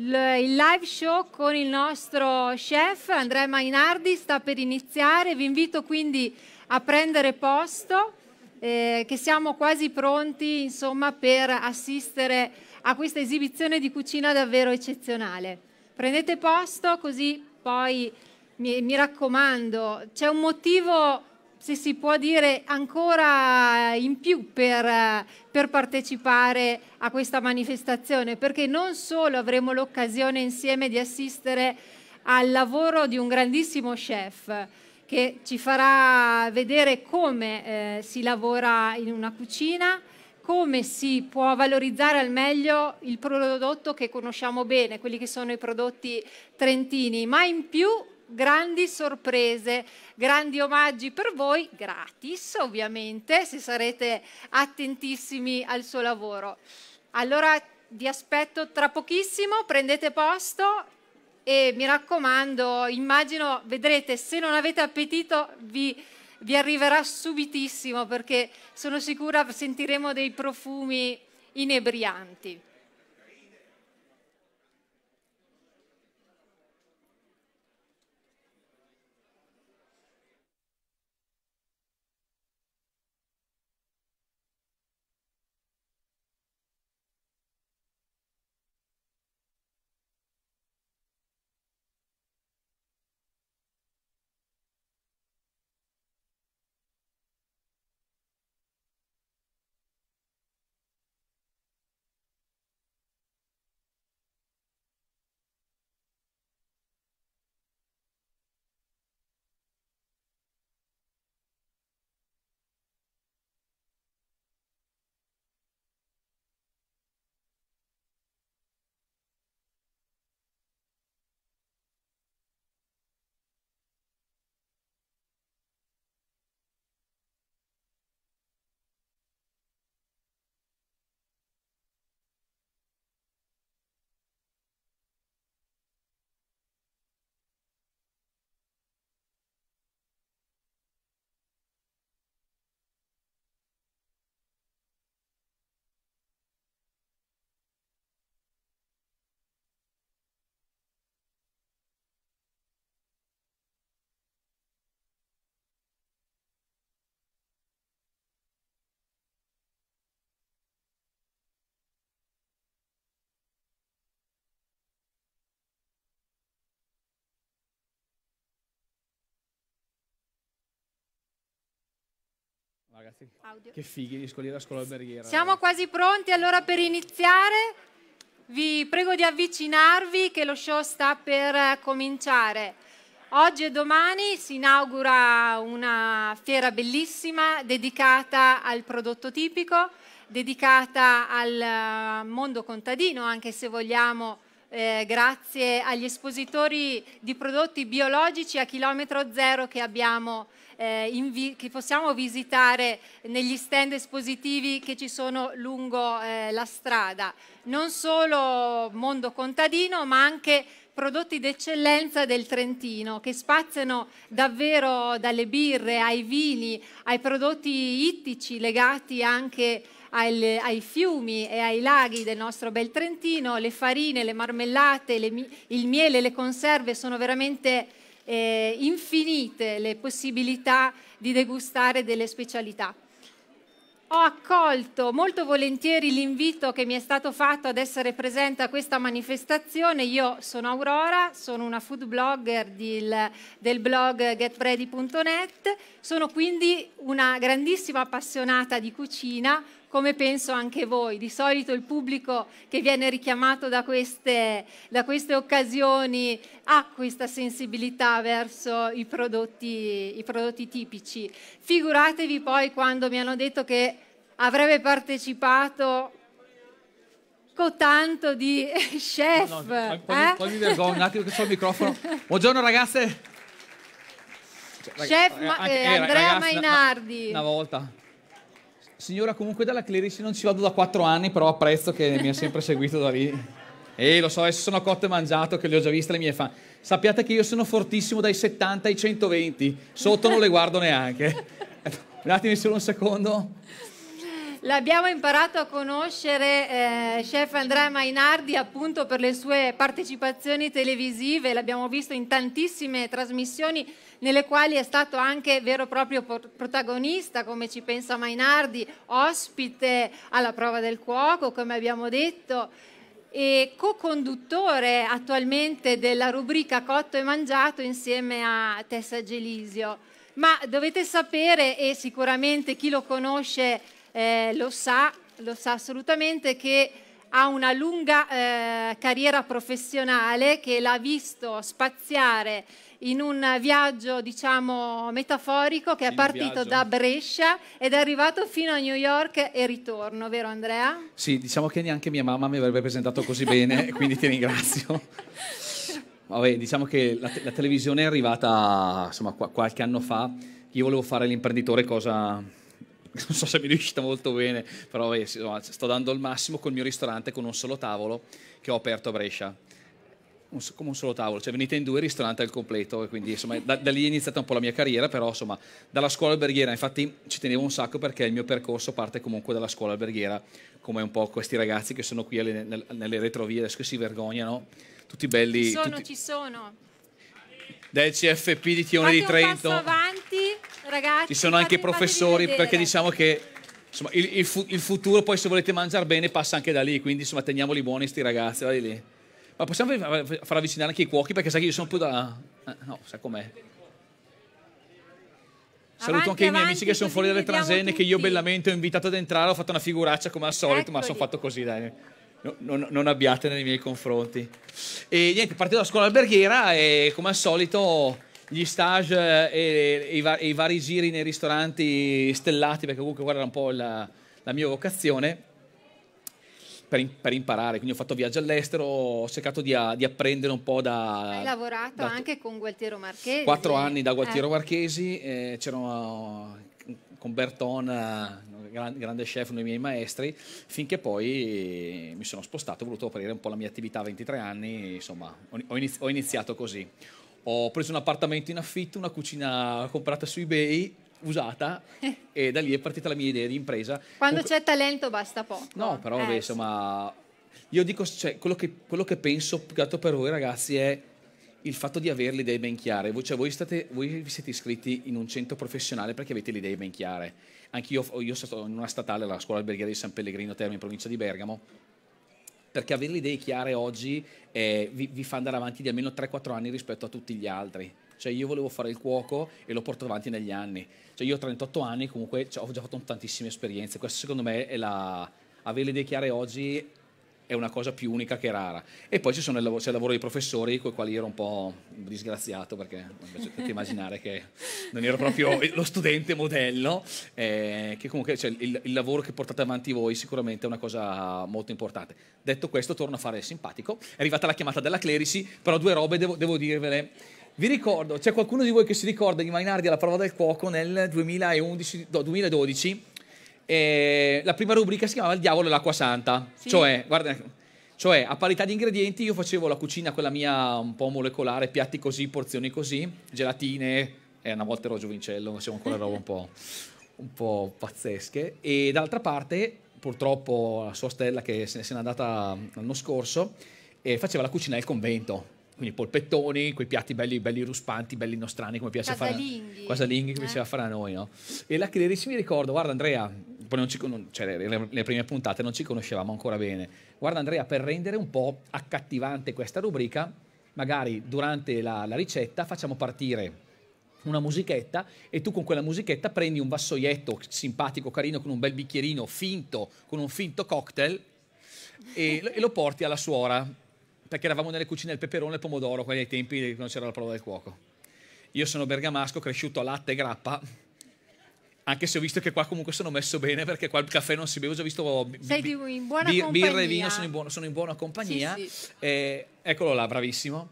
Il live show con il nostro chef Andrea Mainardi sta per iniziare, vi invito quindi a prendere posto, eh, che siamo quasi pronti insomma, per assistere a questa esibizione di cucina davvero eccezionale. Prendete posto così poi mi, mi raccomando, c'è un motivo se si può dire, ancora in più per, per, partecipare a questa manifestazione, perché non solo avremo l'occasione insieme di assistere al lavoro di un grandissimo chef che ci farà vedere come eh, si lavora in una cucina, come si può valorizzare al meglio il prodotto che conosciamo bene, quelli che sono i prodotti trentini, ma in più grandi sorprese, grandi omaggi per voi, gratis ovviamente, se sarete attentissimi al suo lavoro. Allora vi aspetto tra pochissimo, prendete posto e mi raccomando, immagino, vedrete, se non avete appetito vi, vi arriverà subitissimo perché sono sicura sentiremo dei profumi inebrianti. Audio. che fighi di scogliere la scuola alberghiera. Siamo ragazzi. quasi pronti allora per iniziare. Vi prego di avvicinarvi che lo show sta per cominciare. Oggi e domani si inaugura una fiera bellissima dedicata al prodotto tipico, dedicata al mondo contadino, anche se vogliamo eh, grazie agli espositori di prodotti biologici a chilometro zero che abbiamo eh, che possiamo visitare negli stand espositivi che ci sono lungo eh, la strada, non solo mondo contadino ma anche prodotti d'eccellenza del Trentino che spaziano davvero dalle birre ai vini, ai prodotti ittici legati anche ai, ai fiumi e ai laghi del nostro bel Trentino, le farine, le marmellate, le, il miele, le conserve sono veramente eh, infinite le possibilità di degustare delle specialità. Ho accolto molto volentieri l'invito che mi è stato fatto ad essere presente a questa manifestazione. Io sono Aurora, sono una food blogger del, del blog getbready.net, sono quindi una grandissima appassionata di cucina, come penso anche voi. Di solito il pubblico che viene richiamato da queste, da queste occasioni ha questa sensibilità verso i prodotti, i prodotti tipici. Figuratevi poi quando mi hanno detto che avrebbe partecipato tanto di chef. No, no, poi, eh? poi mi vergogno un attimo che ho il microfono. Buongiorno ragazze. chef cioè, eh, eh, eh, Andrea ragazzi, Mainardi. Una, una volta signora comunque dalla Clerici non ci vado da quattro anni, però apprezzo che mi ha sempre seguito da lì. E lo so, adesso sono cotto e mangiato, che le ho già viste le mie fan. Sappiate che io sono fortissimo dai 70 ai 120, sotto non le guardo neanche. Datemi solo un secondo. L'abbiamo imparato a conoscere eh, chef Andrea Mainardi appunto per le sue partecipazioni televisive, l'abbiamo visto in tantissime trasmissioni nelle quali è stato anche vero e proprio protagonista, come ci pensa Mainardi, ospite alla prova del cuoco, come abbiamo detto, e co-conduttore attualmente della rubrica Cotto e Mangiato insieme a Tessa Gelisio. Ma dovete sapere, e sicuramente chi lo conosce eh, lo sa, lo sa assolutamente, che ha una lunga eh, carriera professionale che l'ha visto spaziare in un viaggio, diciamo, metaforico che è partito da Brescia ed è arrivato fino a New York e ritorno, vero Andrea? Sì, diciamo che neanche mia mamma mi avrebbe presentato così bene, quindi ti ringrazio. Vabbè, diciamo che la, te la televisione è arrivata insomma, qua qualche anno fa. Io volevo fare l'imprenditore, cosa non so se mi è riuscita molto bene, però eh, sto dando il massimo col mio ristorante con un solo tavolo che ho aperto a Brescia un, come un solo tavolo, cioè venite in due, ristorante al completo, e quindi insomma da, da, lì è iniziata un po' la mia carriera, però insomma dalla scuola alberghiera, infatti ci tenevo un sacco perché il mio percorso parte comunque dalla scuola alberghiera, come un po' questi ragazzi che sono qui alle, nel, nelle retrovie, adesso che si vergognano, tutti belli. Ci sono, tutti... ci sono. Del CFP di Tione di Trento. avanti, ragazzi. Ci sono anche i professori, perché diciamo che insomma, il, il, fu il, futuro poi se volete mangiare bene passa anche da lì, quindi insomma teniamoli buoni sti ragazzi, vai lì. Ma possiamo far avvicinare anche i cuochi perché sai che io sono un po' da... Eh, no, sai com'è. Saluto anche avanti, i miei amici che sono fuori dalle transenne tutti. che io bellamente ho invitato ad entrare, ho fatto una figuraccia come al solito, Eccoli. ma sono fatto così, dai. non, non, abbiate nei miei confronti. E niente, partito dalla scuola alberghiera e come al solito gli stage e, eh, e, i, e i, vari giri nei ristoranti stellati, perché comunque guarda un po' la, la mia vocazione per, per, imparare, quindi ho fatto viaggio all'estero, ho cercato di, a, di, apprendere un po' da... Hai lavorato da, anche con Gualtiero Marchesi. Quattro eh. anni da Gualtiero eh. Marchesi, eh, c'erano con Berton, grande chef, uno dei miei maestri, finché poi mi sono spostato, ho voluto aprire un po' la mia attività a 23 anni, insomma, ho iniziato così. Ho preso un appartamento in affitto, una cucina comprata su eBay usata e da lì è partita la mia idea di impresa. Quando Comunque... c'è talento basta poco. No, però eh, vabbè, insomma, io dico, cioè, quello, che, quello che penso più che altro per voi ragazzi è il fatto di avere le idee ben chiare. Voi, cioè, voi, state, voi vi siete iscritti in un centro professionale perché avete le idee ben chiare. Anche io, io sono in una statale, la scuola alberghiera di San Pellegrino Terme, in provincia di Bergamo, perché avere le idee chiare oggi eh, vi, vi, fa andare avanti di almeno 3-4 anni rispetto a tutti gli altri. Cioè io volevo fare il cuoco e lo porto avanti negli anni. Cioè io ho 38 anni comunque cioè, ho già fatto tantissime esperienze. Questo secondo me è la... avere le idee chiare oggi è una cosa più unica che rara. E poi c'è il, lav il lavoro dei professori, con i quali ero un po' disgraziato, perché potete immaginare che non ero proprio lo studente modello, eh, che comunque cioè, il, il, lavoro che portate avanti voi sicuramente è una cosa molto importante. Detto questo, torno a fare simpatico. È arrivata la chiamata della Clerici, però due robe devo, devo dirvele. Vi ricordo, c'è qualcuno di voi che si ricorda di Mainardi alla prova del cuoco nel 2011, no, 2012? eh, la prima rubrica si chiamava Il diavolo e l'acqua santa. Sì. Cioè, guarda, cioè, a parità di ingredienti io facevo la cucina, quella mia un po' molecolare, piatti così, porzioni così, gelatine, eh, una volta ero giovincello, facevo ancora roba un po', un po' pazzesche. E d'altra parte, purtroppo, la sua stella che se n'è andata l'anno scorso, eh, faceva la cucina del convento quindi polpettoni, quei piatti belli, belli ruspanti, belli nostrani, come piace Casalinghi. fare casalinghi che eh. piaceva fare a noi, no? E la Clerici mi ricordo, guarda Andrea, poi non ci, non, cioè le, le, prime puntate non ci conoscevamo ancora bene. Guarda Andrea, per rendere un po' accattivante questa rubrica, magari durante la, la ricetta facciamo partire una musichetta e tu con quella musichetta prendi un vassoietto simpatico, carino, con un bel bicchierino finto, con un finto cocktail e, e lo porti alla suora perché eravamo nelle cucine del peperone e del pomodoro, quelli ai tempi quando c'era la prova del cuoco. Io sono bergamasco, cresciuto a latte e grappa, anche se ho visto che qua comunque sono messo bene perché qua il caffè non si beve, ho già visto oh, b- Sei in buona bir- birra e vino sono in, buona, sono in buona compagnia. Sì, sì. Eh, eccolo là, bravissimo.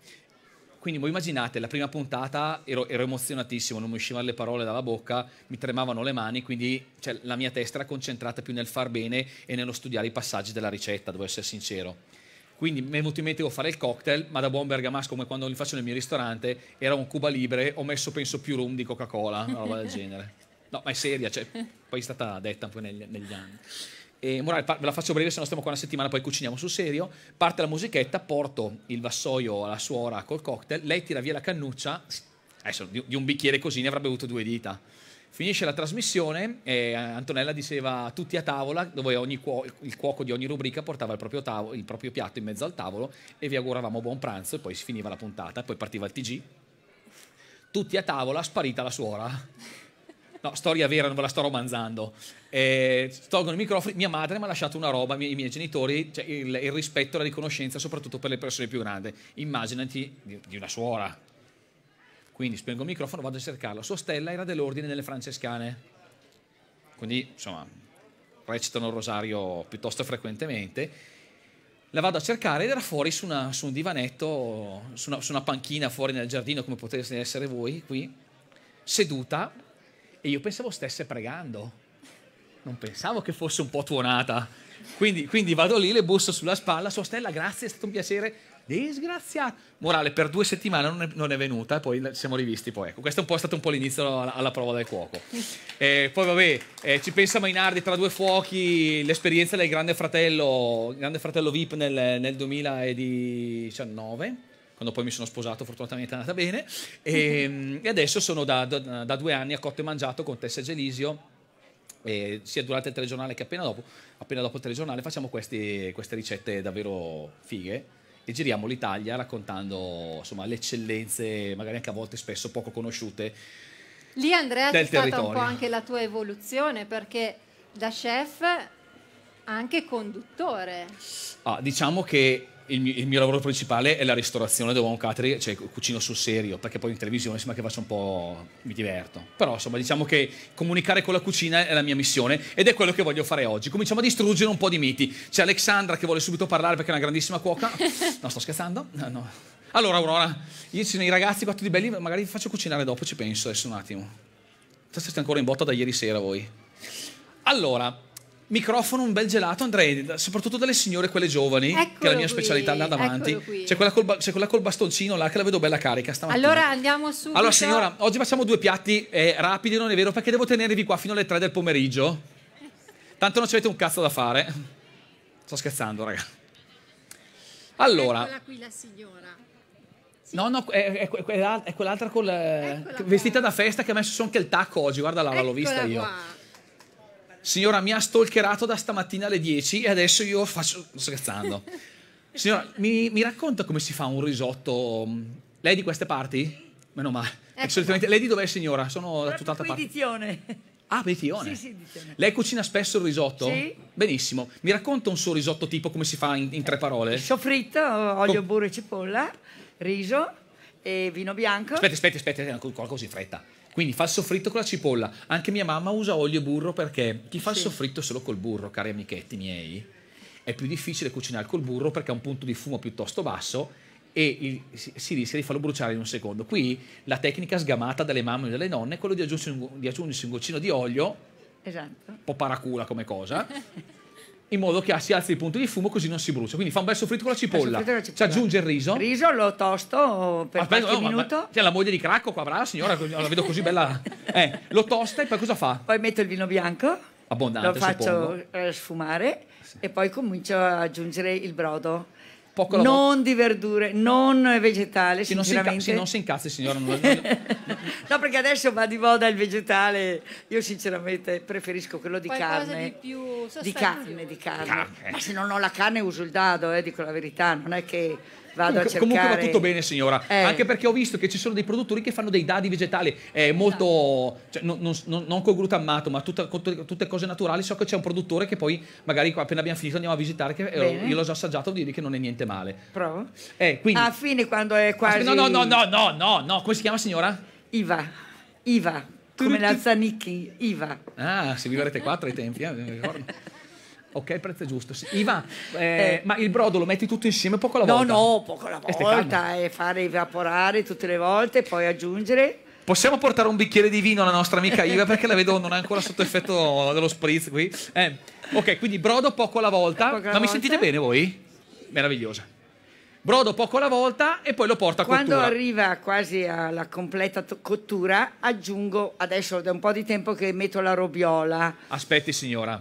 Quindi voi immaginate, la prima puntata ero, ero, emozionatissimo, non mi uscivano le parole dalla bocca, mi tremavano le mani, quindi cioè, la mia testa era concentrata più nel far bene e nello studiare i passaggi della ricetta, devo essere sincero. Quindi mi è venuto in mente devo fare il cocktail, ma da buon bergamasco come quando li faccio nel mio ristorante, era un Cuba Libre, ho messo penso più rum di Coca-Cola, una roba del genere. No, ma è seria, cioè, poi è stata detta poi negli, negli anni. E, morale, ve la faccio breve, se no stiamo qua una settimana, poi cuciniamo sul serio. Parte la musichetta, porto il vassoio alla suora col cocktail, lei tira via la cannuccia, adesso di, di un bicchiere così ne avrebbe avuto due dita. Finisce la trasmissione e Antonella diceva tutti a tavola, dove ogni cuo- il cuoco di ogni rubrica portava il proprio, tavo- il proprio piatto in mezzo al tavolo e vi auguravamo buon pranzo e poi si finiva la puntata, poi partiva il TG. Tutti a tavola, sparita la suora. No, storia vera, non ve la sto romanzando. Eh, tolgono i microfoni, mia madre mi ha lasciato una roba, i miei, i miei genitori, cioè il, il, rispetto e la riconoscenza, soprattutto per le persone più grandi. Immaginati di, di una suora. Quindi spengo il microfono, vado a cercarla. Sua stella era dell'ordine delle francescane. Quindi, insomma, recitano il rosario piuttosto frequentemente la vado a cercare ed era fuori su, una, su un divanetto, su una, su una, panchina fuori nel giardino, come potete essere voi qui, seduta, e io pensavo stesse pregando. Non pensavo che fosse un po' tuonata. Quindi, quindi vado lì, le busso sulla spalla, sua stella, grazie, è stato un piacere. Disgraziato. Morale, per due settimane non è, non è venuta, poi siamo rivisti. Poi. Ecco, questo è, è stato un po' l'inizio alla, alla prova del cuoco. Eh, poi vabbè, eh, ci pensa Mainardi tra due fuochi, l'esperienza del Grande Fratello, Grande Fratello VIP nel, nel 2019 quando poi mi sono sposato fortunatamente è andata bene, e, ehm, e adesso sono da, da, da, due anni a cotto e mangiato con Tessa Gelisio, eh, sia durante il telegiornale che appena dopo, appena dopo il telegiornale facciamo questi, queste ricette davvero fighe e giriamo l'Italia raccontando insomma, le eccellenze, magari anche a volte spesso poco conosciute. Lì Andrea c'è stata un po' anche la tua evoluzione perché da chef anche conduttore. Ah, diciamo che il mio, il mio, lavoro principale è la ristorazione dove ho un catering, cioè cucino sul serio, perché poi in televisione sembra che faccia un po'... mi diverto. Però insomma diciamo che comunicare con la cucina è la mia missione ed è quello che voglio fare oggi. Cominciamo a distruggere un po' di miti. C'è Alexandra che vuole subito parlare perché è una grandissima cuoca. No, sto scherzando. No, no. Allora Aurora, io ci sono i ragazzi qua di belli, magari vi faccio cucinare dopo, ci penso adesso un attimo. Siete ancora in botta da ieri sera voi. Allora, microfono, un bel gelato, andrei soprattutto dalle signore, quelle giovani, eccolo che è la mia specialità qui, là davanti. C'è quella, quella col, bastoncino là che la vedo bella carica stamattina. Allora andiamo su. Allora signora, oggi facciamo due piatti eh, rapidi, non è vero? Perché devo tenervi qua fino alle 3 del pomeriggio. Tanto non ci avete un cazzo da fare. Sto scherzando, raga. Allora. Eccola qui la signora. Sì. No, no, è, è, è quell'altra eh, vestita da festa che ha messo anche il tacco oggi, guarda là, l'ho vista io. Qua signora mi ha stalkerato da stamattina alle 10 e adesso io faccio... sto scherzando. signora, mi, mi, racconta come si fa un risotto... Mm, lei di queste parti? Meno male. Ecco. Solitamente... Lei di dov'è signora? Sono da tutt'altra parte. Edizione. Ah, Petione. Sì, sì, diciamo. Lei cucina spesso il risotto? Sì. Benissimo. Mi racconta un suo risotto tipo come si fa in, in tre parole? Soffritto, olio, burro e cipolla, riso e vino bianco. Aspetta, aspetta, aspetta, qualcosa in fretta. Quindi falso fritto con la cipolla. Anche mia mamma usa olio e burro perché chi fa il sì. soffritto solo col burro, cari amichetti miei, è più difficile cucinare col burro perché ha un punto di fumo piuttosto basso e il, si rischia di farlo bruciare in un secondo. Qui la tecnica sgamata dalle mamme e dalle nonne è quella di aggiungersi un, di aggiungersi un goccino di olio, esatto. un po' paracula come cosa, in modo che si alzi il punto di fumo così non si brucia. Quindi fa un bel soffritto con la cipolla, ci aggiunge il riso. Il riso lo tosto per Aspetta, ah, qualche no, oh, minuto. Ma, la moglie di Cracco qua, brava signora, la vedo così bella. Eh, lo tosta e poi cosa fa? Poi metto il vino bianco. Abbondante, Lo faccio suppongo. Eh, sfumare sì. e poi comincio ad aggiungere il brodo poco lavoro. Non di verdure, non vegetale, sì, Non si, sì, non si incazzi signora. Non, non... no, perché adesso va di moda il vegetale, io sinceramente preferisco quello di Qualcosa carne. di più Di carne, di carne. carne. Ma se non ho la carne uso il dado, eh, dico la verità, non è che vado comunque, a cercare. Comunque va tutto bene, signora. Eh. Anche perché ho visto che ci sono dei produttori che fanno dei dadi vegetali. È molto. Esatto. Cioè, non, non, non col glutammato, ma tutta, tutte cose naturali. So che c'è un produttore che poi, magari appena abbiamo finito, andiamo a visitare. Che eh, bene. io l'ho già assaggiato, vuol dire che non è niente male. Provo. Eh, quindi. Alla fine, quando è quasi. Ah, no, no, no, no, no, no, no. Come si chiama, signora? Iva. Iva. Come la Zanicchi, Iva. Ah, se seguiva qua tra i tempi, eh, mi ricordo. Ok, il prezzo è giusto. Sì. Iva, eh, eh. ma il brodo lo metti tutto insieme poco alla no, volta? No, no, poco alla volta e, e eh, fare evaporare tutte le volte, poi aggiungere. Possiamo portare un bicchiere di vino alla nostra amica Iva perché la vedo non è ancora sotto effetto dello spritz qui. Eh, ok, quindi brodo poco alla volta. Poco alla ma volta. mi sentite bene voi? Meravigliosa. Brodo poco alla volta e poi lo porto a Quando cottura. Quando arriva quasi alla completa cottura aggiungo, adesso da un po' di tempo che metto la robiola. Aspetti signora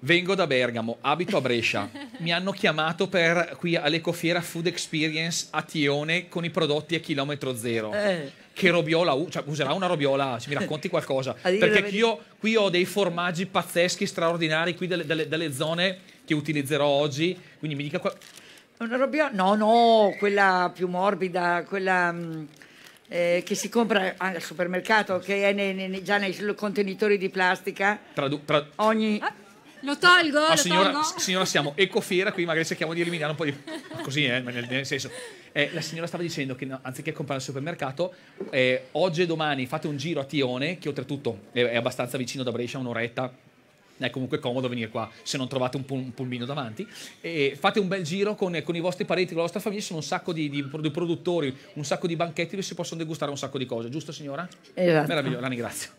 Vengo da Bergamo, abito a Brescia. Mi hanno chiamato per qui all'Ecofiera Food Experience a Tione con i prodotti a chilometro zero. Eh. Che robiola cioè, userà una robiola, se mi racconti qualcosa. Perché io qui ho dei formaggi pazzeschi, straordinari, qui delle, delle, delle zone che utilizzerò oggi. Quindi mi dica... Qual- una robiola? No, no, quella più morbida, quella... Mm, eh, che si compra al supermercato, che è nei, nei, già nei contenitori di plastica. Tradu- tra- Ogni... Ah! Lo tolgo? Ah, lo signora, tolgo? signora, siamo ecofiera, qui magari cerchiamo di eliminare un po' di... Così, eh, nel, senso... Eh, la signora stava dicendo che no, anziché comprare al supermercato, eh, oggi e domani fate un giro a Tione, che oltretutto è, è abbastanza vicino da Brescia, un'oretta, è comunque comodo venire qua se non trovate un, pul- un pulmino davanti. E fate un bel giro con, con, i vostri parenti, con la vostra famiglia, ci sono un sacco di, di, di, produttori, un sacco di banchetti dove si possono degustare un sacco di cose, giusto signora? Esatto. Meraviglioso, la ringrazio.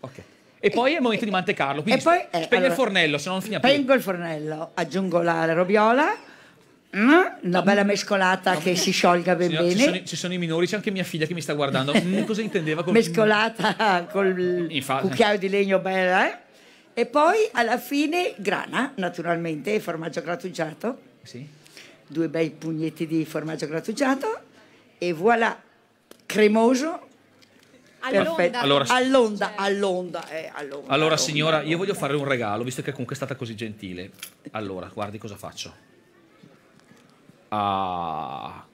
Ok. E poi è il momento di mantecarlo. Quindi poi, eh, spengo allora, il fornello, se non finiamo più. Spengo il fornello, aggiungo la robiola. Mm, una bella mescolata no, che si sciolga ben signora, bene. Ci sono, ci sono, i minori, c'è anche mia figlia che mi sta guardando. Mm, cosa intendeva con mescolata col Infatti. cucchiaio di legno bella, eh? E poi alla fine grana, naturalmente, formaggio grattugiato. Sì. Due bei pugnetti di formaggio grattugiato e voilà, cremoso All'onda, allora, all'onda, all'onda, eh, all'onda, Allora, signora, io voglio fare un regalo, visto che comunque è stata così gentile. Allora, guardi cosa faccio. Ah,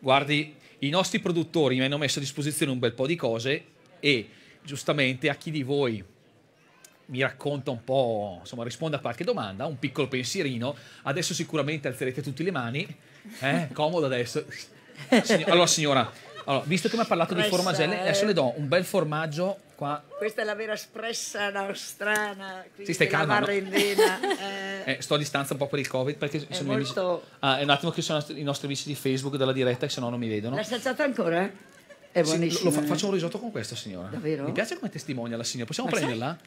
guardi, i nostri produttori mi hanno messo a disposizione un bel po' di cose e giustamente a chi di voi mi racconta un po', insomma, risponde a qualche domanda, un piccolo pensierino. Adesso sicuramente alzerete tutte le mani. Eh? Comodo adesso. Sign- allora, signora allora, visto che mi ha parlato Pressa, di formagelle, eh. adesso le do un bel formaggio qua. Questa è la vera espressa nostrana, sì, stai calma, no? eh. Eh, sto a distanza un po' per il Covid, perché è sono molto... ah, è un attimo che sono i nostri amici di Facebook della diretta, che se no non mi vedono. L'ha salzata ancora? È buonissimo. Sì, fa, faccio eh. un risotto con questa signora. Davvero? Mi piace come testimonia la signora. Possiamo Ma ah, prenderla?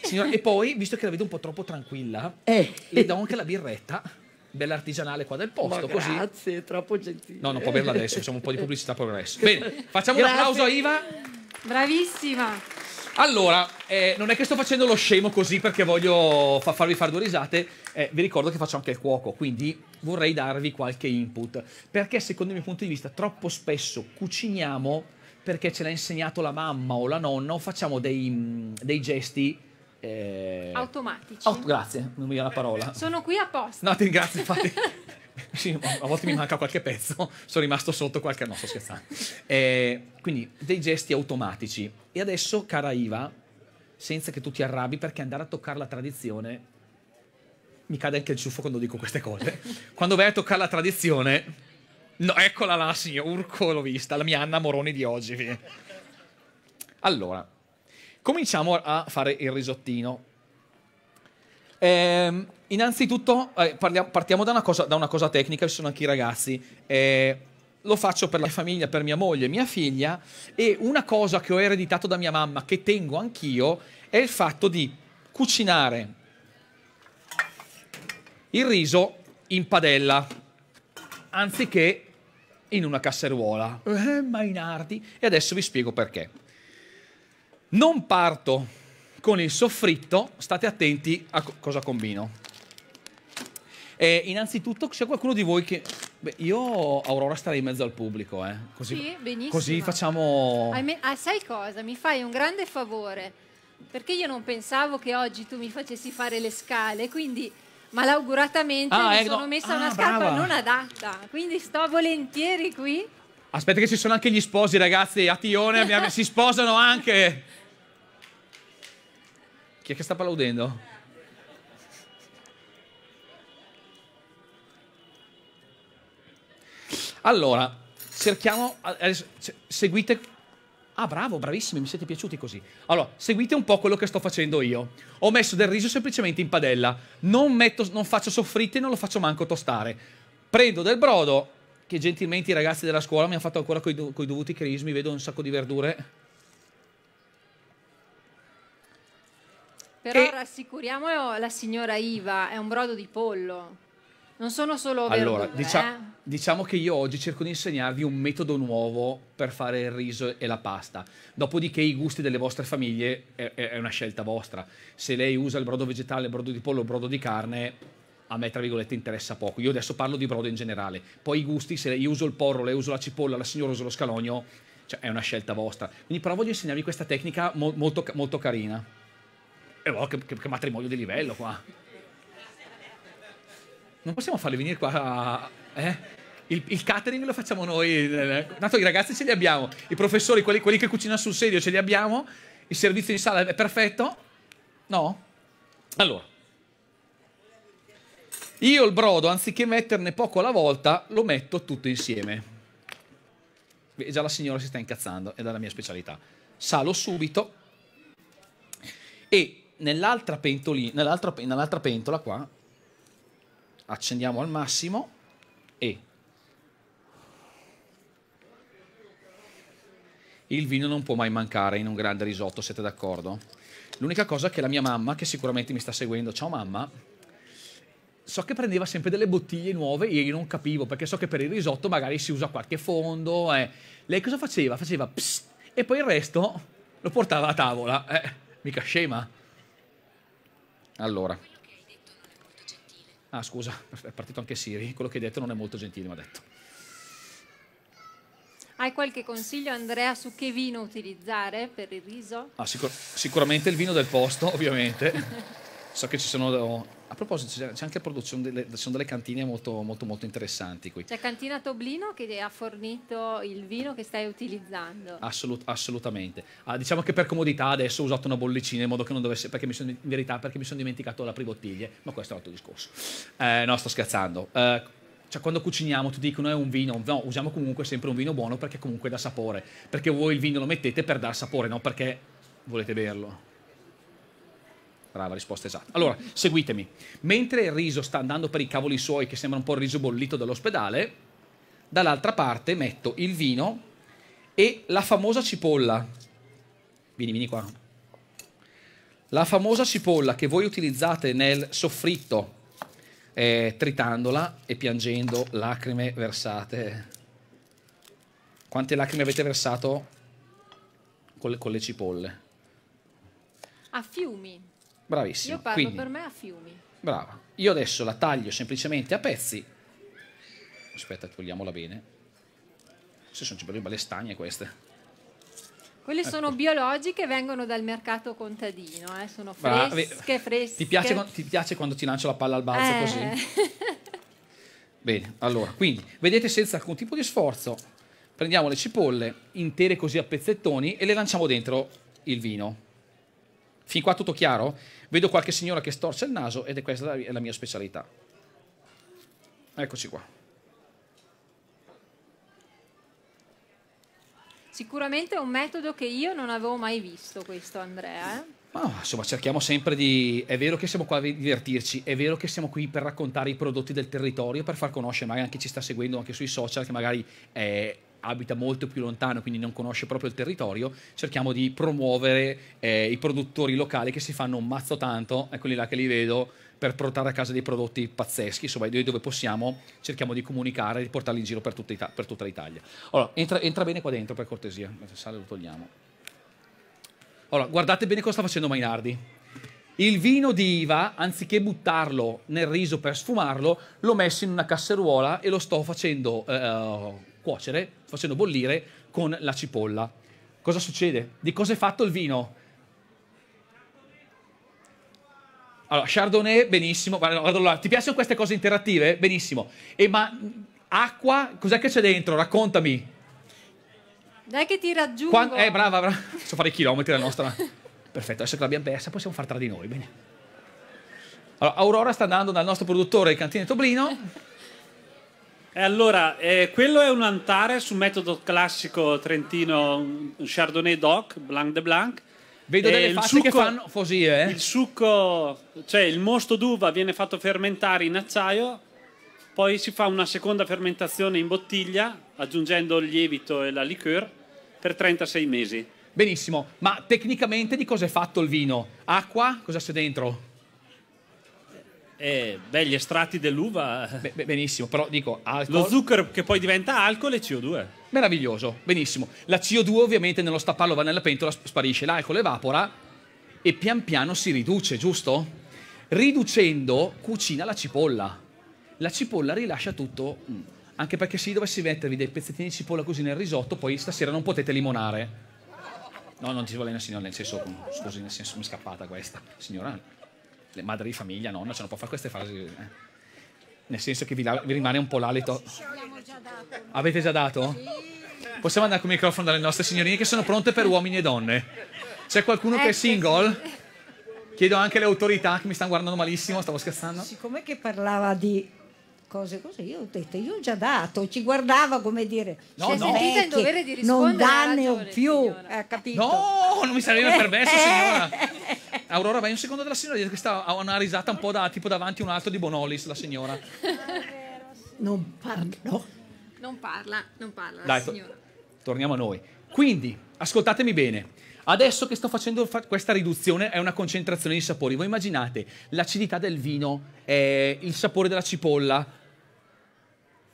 Signora, e poi, visto che la vedo un po' troppo tranquilla, eh. le do anche la birretta dell'artigianale qua del posto. Ma così. Grazie, troppo gentile. No, non può averla adesso, facciamo un po' di pubblicità progresso. Bene, facciamo grazie. un applauso a Iva. Bravissima. Allora, eh, non è che sto facendo lo scemo così perché voglio fa farvi fare due risate, eh, vi ricordo che faccio anche il cuoco, quindi vorrei darvi qualche input, perché secondo il mio punto di vista troppo spesso cuciniamo perché ce l'ha insegnato la mamma o la nonna o facciamo dei, dei gesti eh... Automatici. Oh, grazie, non mi viene la parola. Sono qui apposta. No, ti ringrazio, infatti. sì, a volte mi manca qualche pezzo, sono rimasto sotto qualche... No, sto scherzando. Eh, quindi, dei gesti automatici. E adesso, cara Iva, senza che tu ti arrabbi, perché andare a toccare la tradizione... Mi cade anche il ciuffo quando dico queste cose. quando vai a toccare la tradizione... No, eccola là, signor Urco, l'ho vista, la mia Anna Moroni di oggi. Allora, Cominciamo a fare il risottino. Eh, innanzitutto eh, parliamo, partiamo da una, cosa, da una, cosa, tecnica, ci sono anche i ragazzi. Eh, lo faccio per la mia famiglia, per mia moglie, mia figlia e una cosa che ho ereditato da mia mamma, che tengo anch'io, è il fatto di cucinare il riso in padella anziché in una casseruola, eh? ma in E adesso vi spiego perché. Non parto con il soffritto, state attenti a co cosa combino. Eh, innanzitutto c'è qualcuno di voi che... Beh, io Aurora starei in mezzo al pubblico, eh. Così, sì, benissimo. Così facciamo... Ah, sai cosa? Mi fai un grande favore, perché io non pensavo che oggi tu mi facessi fare le scale, quindi malauguratamente ah, mi eh, sono no. messa ah, una brava. non adatta, quindi sto volentieri qui. Aspetta che ci sono anche gli sposi, ragazzi, a Tione si sposano anche... Chi è che sta applaudendo? Allora, cerchiamo, seguite, ah bravo, bravissimi, mi siete piaciuti così. Allora, seguite un po' quello che sto facendo io. Ho messo del riso semplicemente in padella, non, metto, non faccio soffritte, non lo faccio manco tostare. Prendo del brodo, che gentilmente i ragazzi della scuola mi hanno fatto ancora con i dovuti crismi, vedo un sacco di verdure Però e... rassicuriamo la signora Iva, è un brodo di pollo. Non sono solo allora, verdure, dicia- eh? diciamo che io oggi cerco di insegnarvi un metodo nuovo per fare il riso e la pasta. Dopodiché i gusti delle vostre famiglie è, è una scelta vostra. Se lei usa il brodo vegetale, il brodo di pollo, il brodo di carne, a me tra virgolette interessa poco. Io adesso parlo di brodo in generale. Poi i gusti, se io uso il porro, lei uso la cipolla, la signora usa lo scalogno, cioè è una scelta vostra. Quindi però voglio insegnarvi questa tecnica mo- molto, molto carina. E eh, wow, oh, che, che, che matrimonio di livello qua. Non possiamo farli venire qua, eh? Il, il, catering lo facciamo noi. Tanto i ragazzi ce li abbiamo, i professori, quelli, quelli che cucinano sul sedio, ce li abbiamo, il servizio in sala è perfetto. No? Allora, io il brodo, anziché metterne poco alla volta, lo metto tutto insieme. E già la signora si sta incazzando, è dalla mia specialità. Salo subito e nell'altra pentolina, nell'altra, nell'altra pentola qua, accendiamo al massimo e il vino non può mai mancare in un grande risotto, siete d'accordo? L'unica cosa è che la mia mamma, che sicuramente mi sta seguendo, ciao mamma, so che prendeva sempre delle bottiglie nuove e io non capivo, perché so che per il risotto magari si usa qualche fondo. Eh. Lei cosa faceva? Faceva psst, e poi il resto lo portava a tavola. Eh, mica scema. Allora. Ah, scusa, è partito anche Siri. Quello che hai detto non è molto gentile, mi ha detto. Hai qualche consiglio, Andrea, su che vino utilizzare per il riso? Ah, sicur sicuramente il vino del posto, ovviamente. So che ci sono. A proposito, c'è anche la produzione delle, ci sono delle cantine molto, molto, molto interessanti qui. C'è Cantina Toblino che ha fornito il vino che stai utilizzando. Assolut, assolutamente. Ah, diciamo che per comodità adesso ho usato una bollicina in modo che non dovesse. Perché mi sono, in verità, perché mi sono dimenticato la bottiglie, ma questo è un altro discorso. Eh, no, sto scherzando. Eh, cioè quando cuciniamo ti dicono è un vino, no, usiamo comunque sempre un vino buono perché comunque dà sapore, perché voi il vino lo mettete per dar sapore, non perché volete berlo. Brava, risposta esatta. Allora, seguitemi. Mentre il riso sta andando per i cavoli suoi, che sembra un po' il riso bollito dall'ospedale, dall'altra parte metto il vino e la famosa cipolla. Vieni, vieni qua. La famosa cipolla che voi utilizzate nel soffritto, eh, tritandola e piangendo lacrime versate. Quante lacrime avete versato con le, con le cipolle? A fiumi. Bravissimo. Io parlo Quindi, per me a fiumi. Brava. Io adesso la taglio semplicemente a pezzi. Aspetta, togliamola bene. Se sono belle, belle stagne queste. Quelle ecco. sono biologiche, vengono dal mercato contadino, eh? sono fresche, fresche. Ti piace, ti piace, quando ti lancio la palla al balzo eh. così? Bene, allora, quindi, vedete senza alcun tipo di sforzo, prendiamo le cipolle intere così a pezzettoni e le lanciamo dentro il vino. Fin qua tutto chiaro? Vedo qualche signora che storce il naso ed è questa è la mia specialità. Eccoci qua. Sicuramente è un metodo che io non avevo mai visto questo, Andrea. Eh? Oh, insomma, cerchiamo sempre di... È vero che siamo qua a divertirci, è vero che siamo qui per raccontare i prodotti del territorio, per far conoscere magari anche chi ci sta seguendo anche sui social, che magari è abita molto più lontano, quindi non conosce proprio il territorio, cerchiamo di promuovere eh, i produttori locali che si fanno un mazzo tanto, eccoli là che li vedo, per portare a casa dei prodotti pazzeschi, insomma noi dove possiamo cerchiamo di comunicare, di portarli in giro per tutta, Ita- per tutta l'Italia. Allora, entra, entra, bene qua dentro per cortesia, se sale lo togliamo. Allora, guardate bene cosa sta facendo Mainardi. Il vino di Iva, anziché buttarlo nel riso per sfumarlo, l'ho messo in una casseruola e lo sto facendo eh, eh cuocere facendo bollire con la cipolla. Cosa succede? Di cosa è fatto il vino? Allora, Chardonnay, benissimo. ti piacciono queste cose interattive? Benissimo. E ma mm, acqua, cos'è che c'è dentro? Raccontami. Dai che ti raggiungo. Quando, eh, brava, brava. So fare i chilometri la nostra. Perfetto, adesso che l'abbiamo persa possiamo far tra di noi, bene. Allora, Aurora sta andando dal nostro produttore in cantina Toblino e eh, allora, eh, quello è un Antare su metodo classico trentino, un Chardonnay DOC, Blanc de Blanc. Vedo eh, delle facce che fanno fosie, eh? Il succo, cioè il mosto d'uva viene fatto fermentare in acciaio, poi si fa una seconda fermentazione in bottiglia, aggiungendo il lievito e la liqueur, per 36 mesi. Benissimo, ma tecnicamente di cosa è fatto il vino? Acqua? Cosa c'è dentro? Eh, beh, gli estratti dell'uva. Be benissimo, però dico alcol. Lo zucchero che poi diventa alcol e CO2. Meraviglioso, benissimo. La CO2 ovviamente nello stapparlo va nella pentola, sparisce, l'alcol evapora e pian piano si riduce, giusto? Riducendo cucina la cipolla. La cipolla rilascia tutto, mm, anche perché se dovessi mettervi dei pezzettini di cipolla così nel risotto, poi stasera non potete limonare. No, non ci vuole una nel senso, scusi, nel senso mi è scappata questa, signora le madri di famiglia, nonna, cioè non può fare queste frasi. Eh. Nel senso che vi, vi, rimane un po' l'alito. Avete già dato? Possiamo andare con il microfono dalle nostre signorine che sono pronte per uomini e donne. C'è qualcuno che è ecco. single? Chiedo anche alle autorità che mi stanno guardando malissimo, stavo scherzando. Siccome che parlava di cose così. Io ho detto, io ho già dato, ci guardava come dire, no, si è cioè, no. sentita in dovere di rispondere. Non daneo ragione, più, signora. Eh, ha capito? No, non mi sarebbe eh. permesso, eh. signora. Aurora, vai un secondo dalla signora, che sta a una risata un po' da tipo davanti a un altro di Bonolis, la signora. Non parla, Non parla, non parla. Dai, to torniamo a noi. Quindi, ascoltatemi bene. Adesso che sto facendo fa questa riduzione è una concentrazione di sapori. Voi immaginate l'acidità del vino, eh, il sapore della cipolla,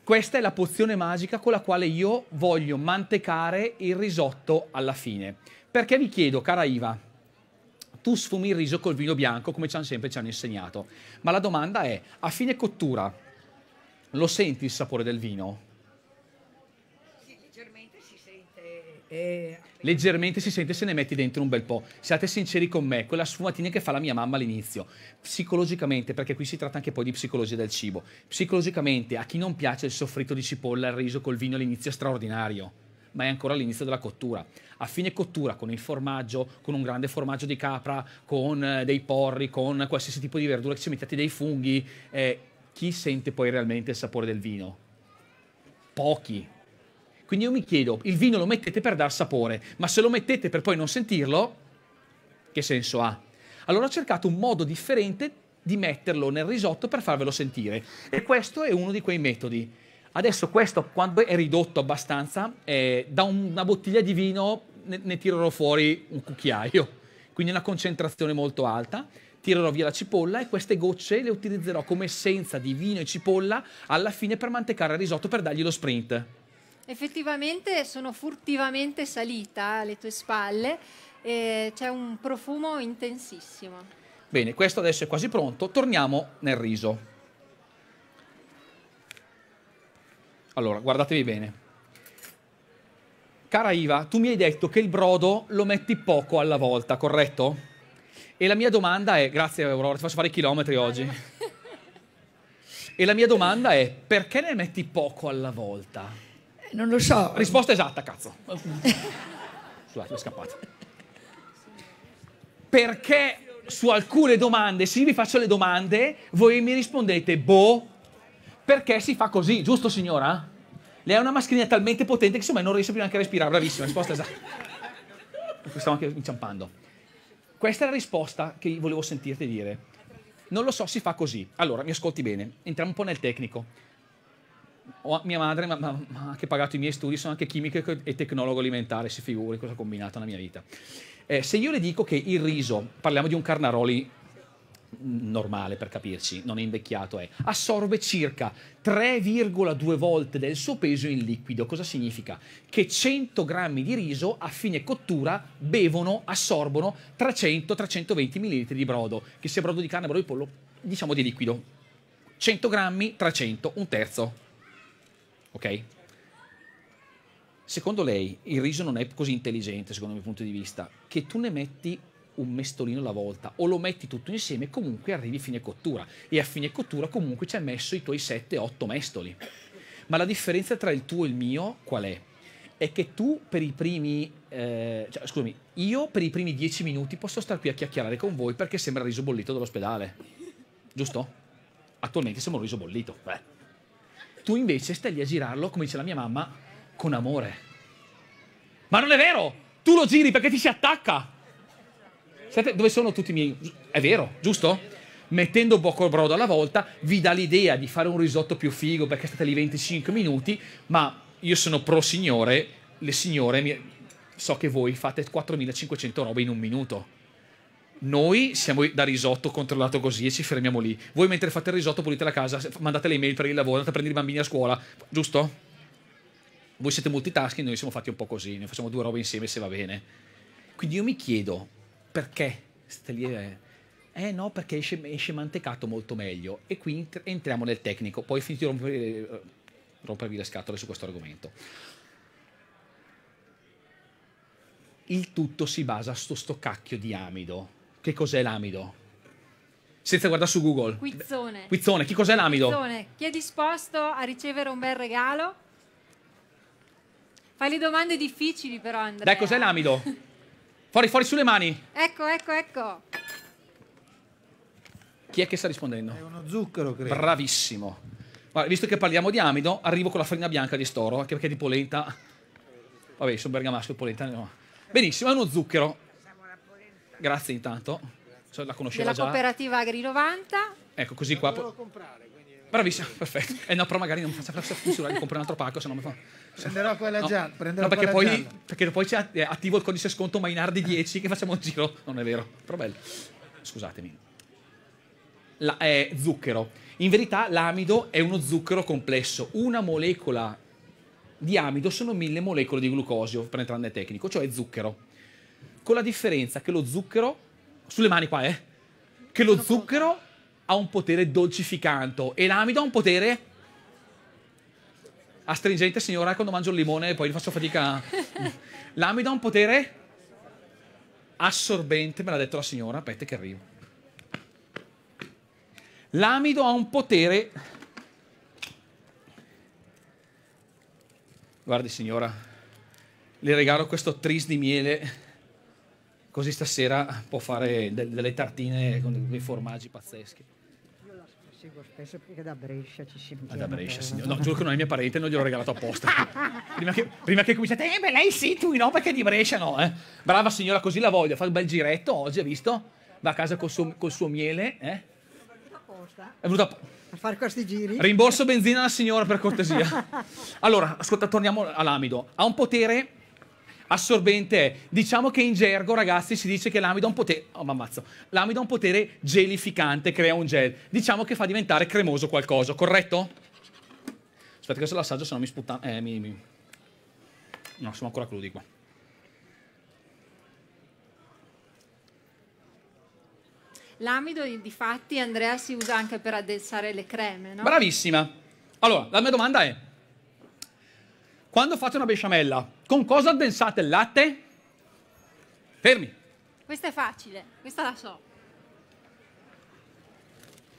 questa è la pozione magica con la quale io voglio mantecare il risotto alla fine. Perché vi chiedo, cara Iva, tu sfumi il riso col vino bianco come ci hanno sempre ci hanno insegnato, ma la domanda è, a fine cottura, lo senti il sapore del vino? Sì, leggermente si sente... Eh leggermente si sente se ne metti dentro un bel po'. Siate sinceri con me, quella sfumatina che fa la mia mamma all'inizio, psicologicamente, perché qui si tratta anche poi di psicologia del cibo, psicologicamente a chi non piace il soffritto di cipolla, il riso col vino all'inizio è straordinario ma è ancora all'inizio della cottura. A fine cottura, con il formaggio, con un grande formaggio di capra, con eh, dei porri, con qualsiasi tipo di verdura che ci mettete dei funghi, eh, chi sente poi realmente il sapore del vino? Pochi, quindi io mi chiedo, il vino lo mettete per dar sapore, ma se lo mettete per poi non sentirlo, che senso ha? Allora ho cercato un modo differente di metterlo nel risotto per farvelo sentire. E questo è uno di quei metodi. Adesso questo, quando è ridotto abbastanza, eh, da una bottiglia di vino ne, ne tirerò fuori un cucchiaio, quindi una concentrazione molto alta tirerò via la cipolla e queste gocce le utilizzerò come essenza di vino e cipolla alla fine per mantecare il risotto per dargli lo sprint. Effettivamente sono furtivamente salita alle tue spalle e c'è un profumo intensissimo. Bene, questo adesso è quasi pronto, torniamo nel riso. Allora, guardatevi bene. Cara Iva, tu mi hai detto che il brodo lo metti poco alla volta, corretto? E la mia domanda è, grazie Aurora, ti faccio fare i chilometri oggi. e la mia domanda è, perché ne metti poco alla volta? Non lo so. Risposta esatta, cazzo. Scusate, mi è scappato. Perché su alcune domande, se io vi faccio le domande, voi mi rispondete, boh, perché si fa così, giusto signora? Lei ha una mascherina talmente potente che insomma non riesce più neanche a respirare, bravissima, risposta esatta. Stavo anche inciampando. Questa è la risposta che volevo sentirti dire. Non lo so, si fa così. Allora, mi ascolti bene, entriamo un po' nel tecnico ho, mia madre, ma, ma, ma, che ha pagato i miei studi, sono anche chimico e tecnologo alimentare, si figuri cosa ho combinato nella mia vita. Eh, se io le dico che il riso, parliamo di un carnaroli normale per capirci, non è invecchiato, è, eh, assorbe circa 3,2 volte del suo peso in liquido. Cosa significa? Che 100 grammi di riso a fine cottura bevono, assorbono 300-320 ml di brodo, che sia brodo di carne, brodo di pollo, diciamo di liquido. 100 grammi, 300, un terzo ok? Secondo lei il riso non è così intelligente, secondo il mio punto di vista, che tu ne metti un mestolino alla volta o lo metti tutto insieme comunque arrivi a fine cottura e a fine cottura comunque ci hai messo i tuoi 7-8 mestoli. Ma la differenza tra il tuo e il mio qual è? È che tu per i primi, eh, cioè, scusami, io per i primi 10 minuti posso stare qui a chiacchierare con voi perché sembra riso bollito dall'ospedale, giusto? Attualmente siamo un riso bollito, beh tu invece stai lì a girarlo, come dice la mia mamma, con amore. Ma non è vero, tu lo giri perché ti si attacca. Sapete dove sono tutti i miei... È vero, giusto? Mettendo poco brodo alla volta vi dà l'idea di fare un risotto più figo perché state lì 25 minuti, ma io sono pro signore, le signore, so che voi fate 4500 robe in un minuto noi siamo da risotto controllato così e ci fermiamo lì. Voi mentre fate il risotto pulite la casa, mandate le email per il lavoro, andate a prendere i bambini a scuola, giusto? Voi siete multitasking, noi siamo fatti un po' così, ne facciamo due robe insieme se va bene. Quindi io mi chiedo perché state lì eh? eh no, perché esce, esce mantecato molto meglio. E qui entriamo nel tecnico, poi finito di rompervi, eh, rompervi le scatole su questo argomento. Il tutto si basa su sto cacchio di amido che cos'è l'amido? senza guardare su Google. Quizzone. Quizzone, chi cos'è l'amido? Quizzone, chi è disposto a ricevere un bel regalo? Fai le domande difficili però Andrea. Dai, cos'è l'amido? fuori, fuori sulle mani. Ecco, ecco, ecco. Chi è che sta rispondendo? È uno zucchero, credo. Bravissimo. Guarda, visto che parliamo di amido, arrivo con la farina bianca di storo, anche perché è di polenta... Vabbè, sono bergamasco e polenta no. Benissimo, è uno zucchero. Grazie intanto. Cioè, la conoscevo della già. cooperativa Agri 90. Ecco, così qua. Po- comprare, Bravissima, perfetto. Eh no, però magari non faccio la fissura, compro un altro pacco, se no mi fa... Prenderò quella no, già, prenderò no, perché poi, gialla. perché poi c'è eh, attivo il codice sconto Mainardi 10 che facciamo un giro, non è vero, però bello. Scusatemi. La, è zucchero. In verità l'amido è uno zucchero complesso, una molecola di amido sono mille molecole di glucosio, per entrare nel tecnico, cioè zucchero con la differenza che lo zucchero, sulle mani qua, eh, che lo zucchero ha un potere dolcificante e l'amido ha un potere astringente, signora, quando mangio il limone poi faccio fatica. l'amido ha un potere assorbente, me l'ha detto la signora, aspetta che arrivo. L'amido ha un potere... Guardi signora, le regalo questo tris di miele così stasera può fare de delle tartine con dei formaggi pazzeschi. Io la seguo spesso perché da Brescia ci si Ma ah, da Brescia, signor. No, giuro che non è mia parente, non gliel'ho regalato apposta. prima, che, prima che cominciate, eh beh lei sì, tu no, perché è di Brescia no, eh. Brava signora, così la voglio, fa un bel giretto oggi, hai visto? Va a casa col suo, col suo miele, eh. È venuta apposta a fare questi giri. Rimborso benzina alla signora per cortesia. allora, ascolta, torniamo all'amido. Ha un potere assorbente è. Diciamo che in gergo, ragazzi, si dice che l'amido ha un potere... Oh, m'ammazzo. L'amido ha un potere gelificante, crea un gel. Diciamo che fa diventare cremoso qualcosa, corretto? Aspetta che se lo assaggio, se no mi sputta... Eh, mi, mi... No, siamo ancora crudi qua. L'amido, difatti, Andrea si usa anche per addensare le creme, no? Bravissima. Allora, la mia domanda è, quando fate una besciamella, con cosa addensate il latte? Fermi. Questa è facile, questa la so.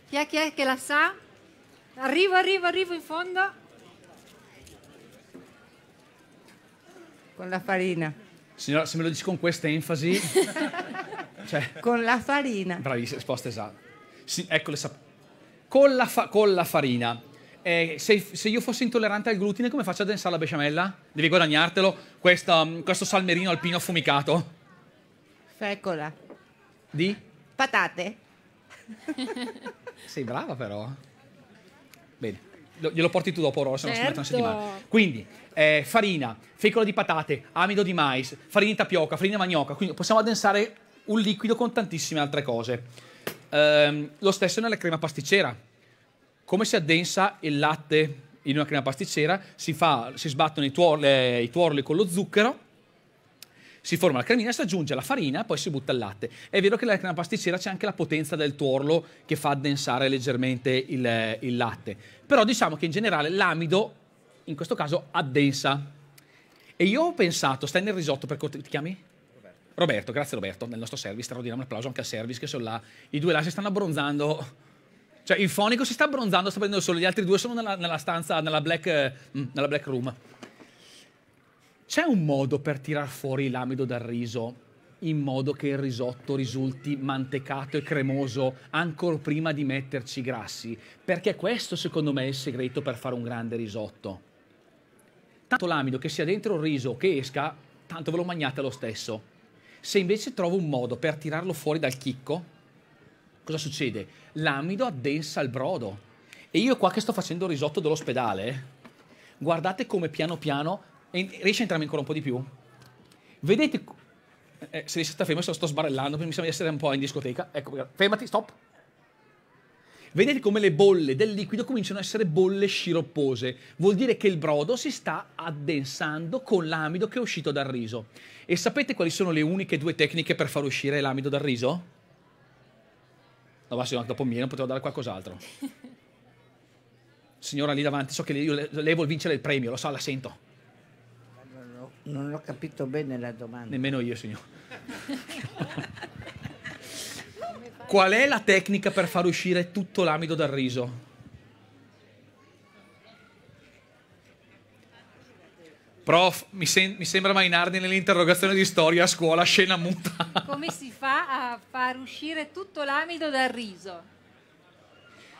Chi è, chi è che la sa? Arrivo, arrivo, arrivo in fondo. Con la farina. Signora, se me lo dici con questa enfasi... cioè, con la farina. Bravissima, risposta esatta. Sì, ecco le sapete. con fa- con la farina eh, se, se, io fossi intollerante al glutine, come faccio ad densare la besciamella? Devi guadagnartelo questa, mm, questo salmerino alpino affumicato. Fecola. Di? Patate. Sei brava però. Bene, Lo, glielo porti tu dopo, Rosa, certo. se una settimana. Quindi, eh, farina, fecola di patate, amido di mais, farina di tapioca, farina di manioca. Quindi possiamo addensare un liquido con tantissime altre cose. Ehm, lo stesso nella crema pasticcera come si addensa il latte in una crema pasticcera, si, fa, si sbattono i tuorli, i tuorli con lo zucchero, si forma la cremina, si aggiunge la farina, poi si butta il latte. È vero che nella crema pasticcera c'è anche la potenza del tuorlo che fa addensare leggermente il, il, latte, però diciamo che in generale l'amido in questo caso addensa. E io ho pensato, stai nel risotto per ti chiami? Roberto. Roberto, grazie Roberto, nel nostro service, straordinario un applauso anche al service che sono là, i due là si stanno abbronzando cioè, il fonico si sta abbronzando, sta prendendo il sole, gli altri due sono nella, nella stanza, nella black, mm, nella black room. C'è un modo per tirar fuori l'amido dal riso in modo che il risotto risulti mantecato e cremoso ancora prima di metterci i grassi, perché questo secondo me è il segreto per fare un grande risotto. Tanto l'amido che sia dentro il riso o che esca, tanto ve lo mangiate lo stesso. Se invece trovo un modo per tirarlo fuori dal chicco, cosa succede? L'amido addensa il brodo. E io qua che sto facendo il risotto dell'ospedale, guardate come piano piano riesce a entrarmi ancora un po' di più. Vedete, eh, se riesce a fermo, se sto sbarellando, perché mi sembra di essere un po' in discoteca. Ecco, fermati, stop. Vedete come le bolle del liquido cominciano a essere bolle sciroppose. Vuol dire che il brodo si sta addensando con l'amido che è uscito dal riso. E sapete quali sono le uniche due tecniche per far uscire l'amido dal riso? No, ma se dopo Milan potevo dare qualcos'altro. Signora lì davanti, so che io lei vuol vincere il premio, lo so, la sento. Non ho, non ho capito bene la domanda. Nemmeno io, signor. Qual è la tecnica per far uscire tutto l'amido dal riso? Prof, mi, sen- mi sembra Mainardi nell'interrogazione di storia a scuola, scena muta. Come si fa a far uscire tutto l'amido dal riso?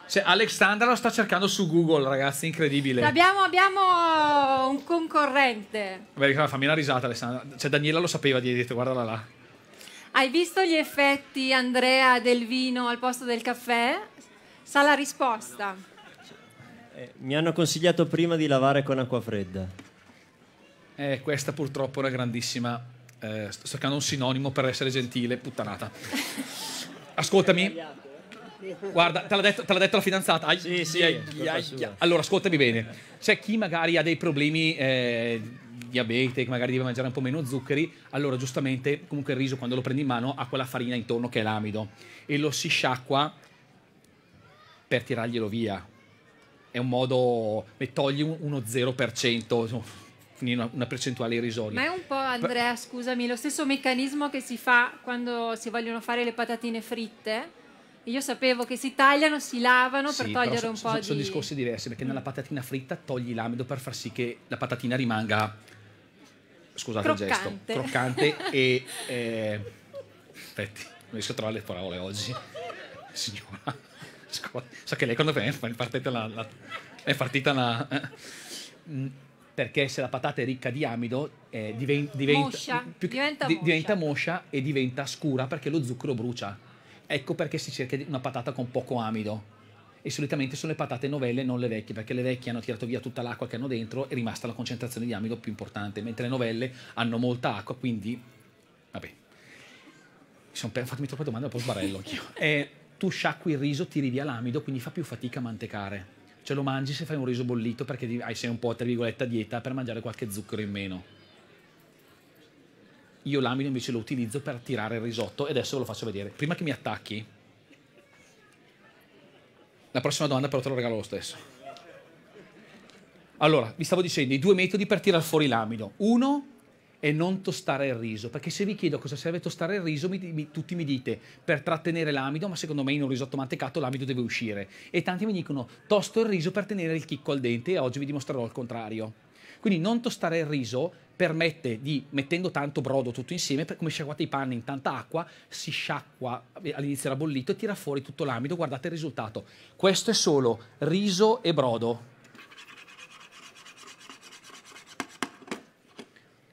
Cioè, Alexandra lo sta cercando su Google, ragazzi, incredibile. Abbiamo, abbiamo un concorrente. Vabbè, fammi una risata, Alessandra. Cioè, Daniela lo sapeva di dietro, guardala là. Hai visto gli effetti, Andrea, del vino al posto del caffè? Sa la risposta. Eh, mi hanno consigliato prima di lavare con acqua fredda eh, questa purtroppo è una grandissima, eh, sto cercando un sinonimo per essere gentile, puttanata. Ascoltami. Guarda, te l'ha detto, detto, la fidanzata? Ai, sì, sì, ai, ai, allora, ascoltami bene. C'è chi magari ha dei problemi eh, diabete, che magari deve mangiare un po' meno zuccheri, allora giustamente comunque il riso quando lo prendi in mano ha quella farina intorno che è l'amido e lo si sciacqua per tirarglielo via. È un modo, togli uno 0%. Insomma una, una percentuale irrisoria. Ma è un po', Andrea, Va scusami, lo stesso meccanismo che si fa quando si vogliono fare le patatine fritte. Io sapevo che si tagliano, si lavano sì, per togliere so, un po' sono di... Sono discorsi diversi, perché mm. nella patatina fritta togli l'amido per far sì che la patatina rimanga, scusate croccante. il gesto, croccante e... Eh, aspetti, non riesco a trovare le parole oggi. Signora, so che lei quando è partita la... la è partita la... Eh. Mm perché se la patata è ricca di amido eh, diven diventa, moscia. Più, diventa, di diventa moscia. moscia e diventa scura perché lo zucchero brucia. Ecco perché si cerca una patata con poco amido. E solitamente sono le patate novelle, non le vecchie, perché le vecchie hanno tirato via tutta l'acqua che hanno dentro e è rimasta la concentrazione di amido più importante, mentre le novelle hanno molta acqua, quindi... Vabbè. Sono per... Fatemi troppe domande, un po' sbarello anch'io. Eh, tu sciacqui il riso, tiri via l'amido, quindi fa più fatica a mantecare ce lo mangi se fai un riso bollito perché hai sei un po' tra virgolette dieta per mangiare qualche zucchero in meno. Io l'amido invece lo utilizzo per tirare il risotto e adesso ve lo faccio vedere. Prima che mi attacchi, la prossima domanda però te lo regalo lo stesso. Allora, vi stavo dicendo i due metodi per tirare fuori l'amido. Uno e non tostare il riso, perché se vi chiedo cosa serve tostare il riso, mi, mi, tutti mi dite per trattenere l'amido, ma secondo me in un risotto mantecato l'amido deve uscire e tanti mi dicono tosto il riso per tenere il chicco al dente e oggi vi dimostrerò il contrario. Quindi non tostare il riso permette di, mettendo tanto brodo tutto insieme, come sciacquate i panni in tanta acqua, si sciacqua eh, all'inizio era bollito e tira fuori tutto l'amido, guardate il risultato. Questo è solo riso e brodo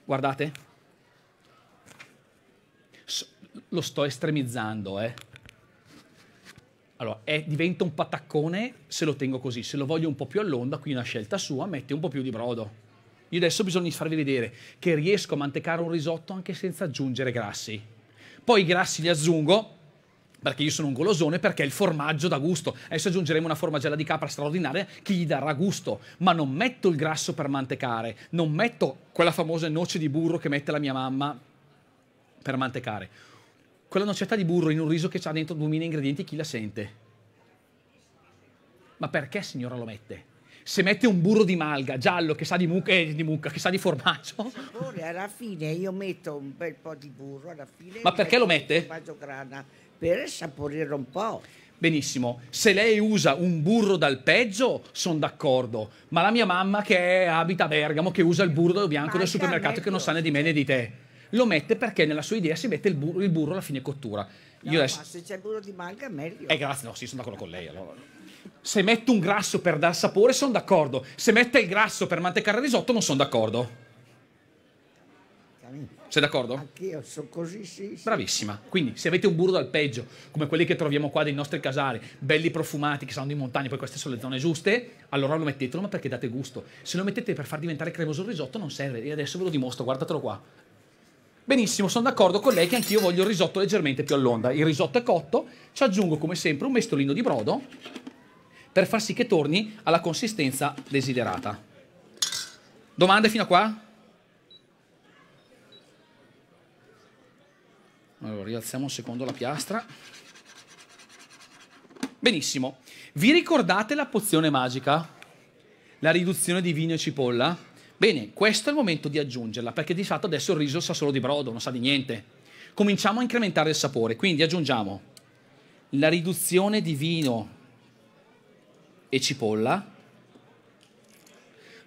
Guardate, lo sto estremizzando, eh. Allora, è, diventa un pataccone se lo tengo così, se lo voglio un po' più all'onda, qui è una scelta sua, mette un po' più di brodo. Io adesso bisogna farvi vedere che riesco a mantecare un risotto anche senza aggiungere grassi. Poi i grassi li aggiungo, perché io sono un golosone, perché il formaggio dà gusto. Adesso aggiungeremo una formagella di capra straordinaria che gli darà gusto, ma non metto il grasso per mantecare, non metto quella famosa noce di burro che mette la mia mamma per mantecare. Quella nocetta di burro in un riso che ha dentro 2000 ingredienti, chi la sente? Ma perché signora lo mette? se mette un burro di malga giallo che sa di mucca, eh, di mucca che sa di formaggio. Sapore, alla fine io metto un bel po' di burro, alla fine. Ma perché lo mette? Formaggio grana per assaporire un po'. Benissimo, se lei usa un burro dal peggio, sono d'accordo, ma la mia mamma che abita a Bergamo, che usa il burro bianco del supermercato che non sa né di me né di te, lo mette perché nella sua idea si mette il burro, il burro alla fine cottura. No, Io adesso... se c'è il burro di manca meglio. Eh grazie, no, sì, sono d'accordo con lei allora. Se metto un grasso per dar sapore, sono d'accordo. Se mette il grasso per mantecare il risotto, non sono d'accordo. Sei d'accordo? Anch'io sono così, sì, sì, Bravissima. Quindi, se avete un burro dal peggio, come quelli che troviamo qua dei nostri casari, belli profumati, che saranno di montagna, poi queste sono le zone giuste, allora lo mettetelo, ma perché date gusto. Se lo mettete per far diventare cremoso il risotto non serve. E adesso ve lo dimostro, guardatelo qua. Benissimo, sono d'accordo con lei che anch'io voglio il risotto leggermente più all'onda. Il risotto è cotto, ci aggiungo come sempre un mestolino di brodo per far sì che torni alla consistenza desiderata. Domande fino a qua? Allora, rialziamo un secondo la piastra. Benissimo. Vi ricordate la pozione magica? La riduzione di vino e cipolla? Bene, questo è il momento di aggiungerla, perché di fatto adesso il riso sa solo di brodo, non sa di niente. Cominciamo a incrementare il sapore, quindi aggiungiamo la riduzione di vino e cipolla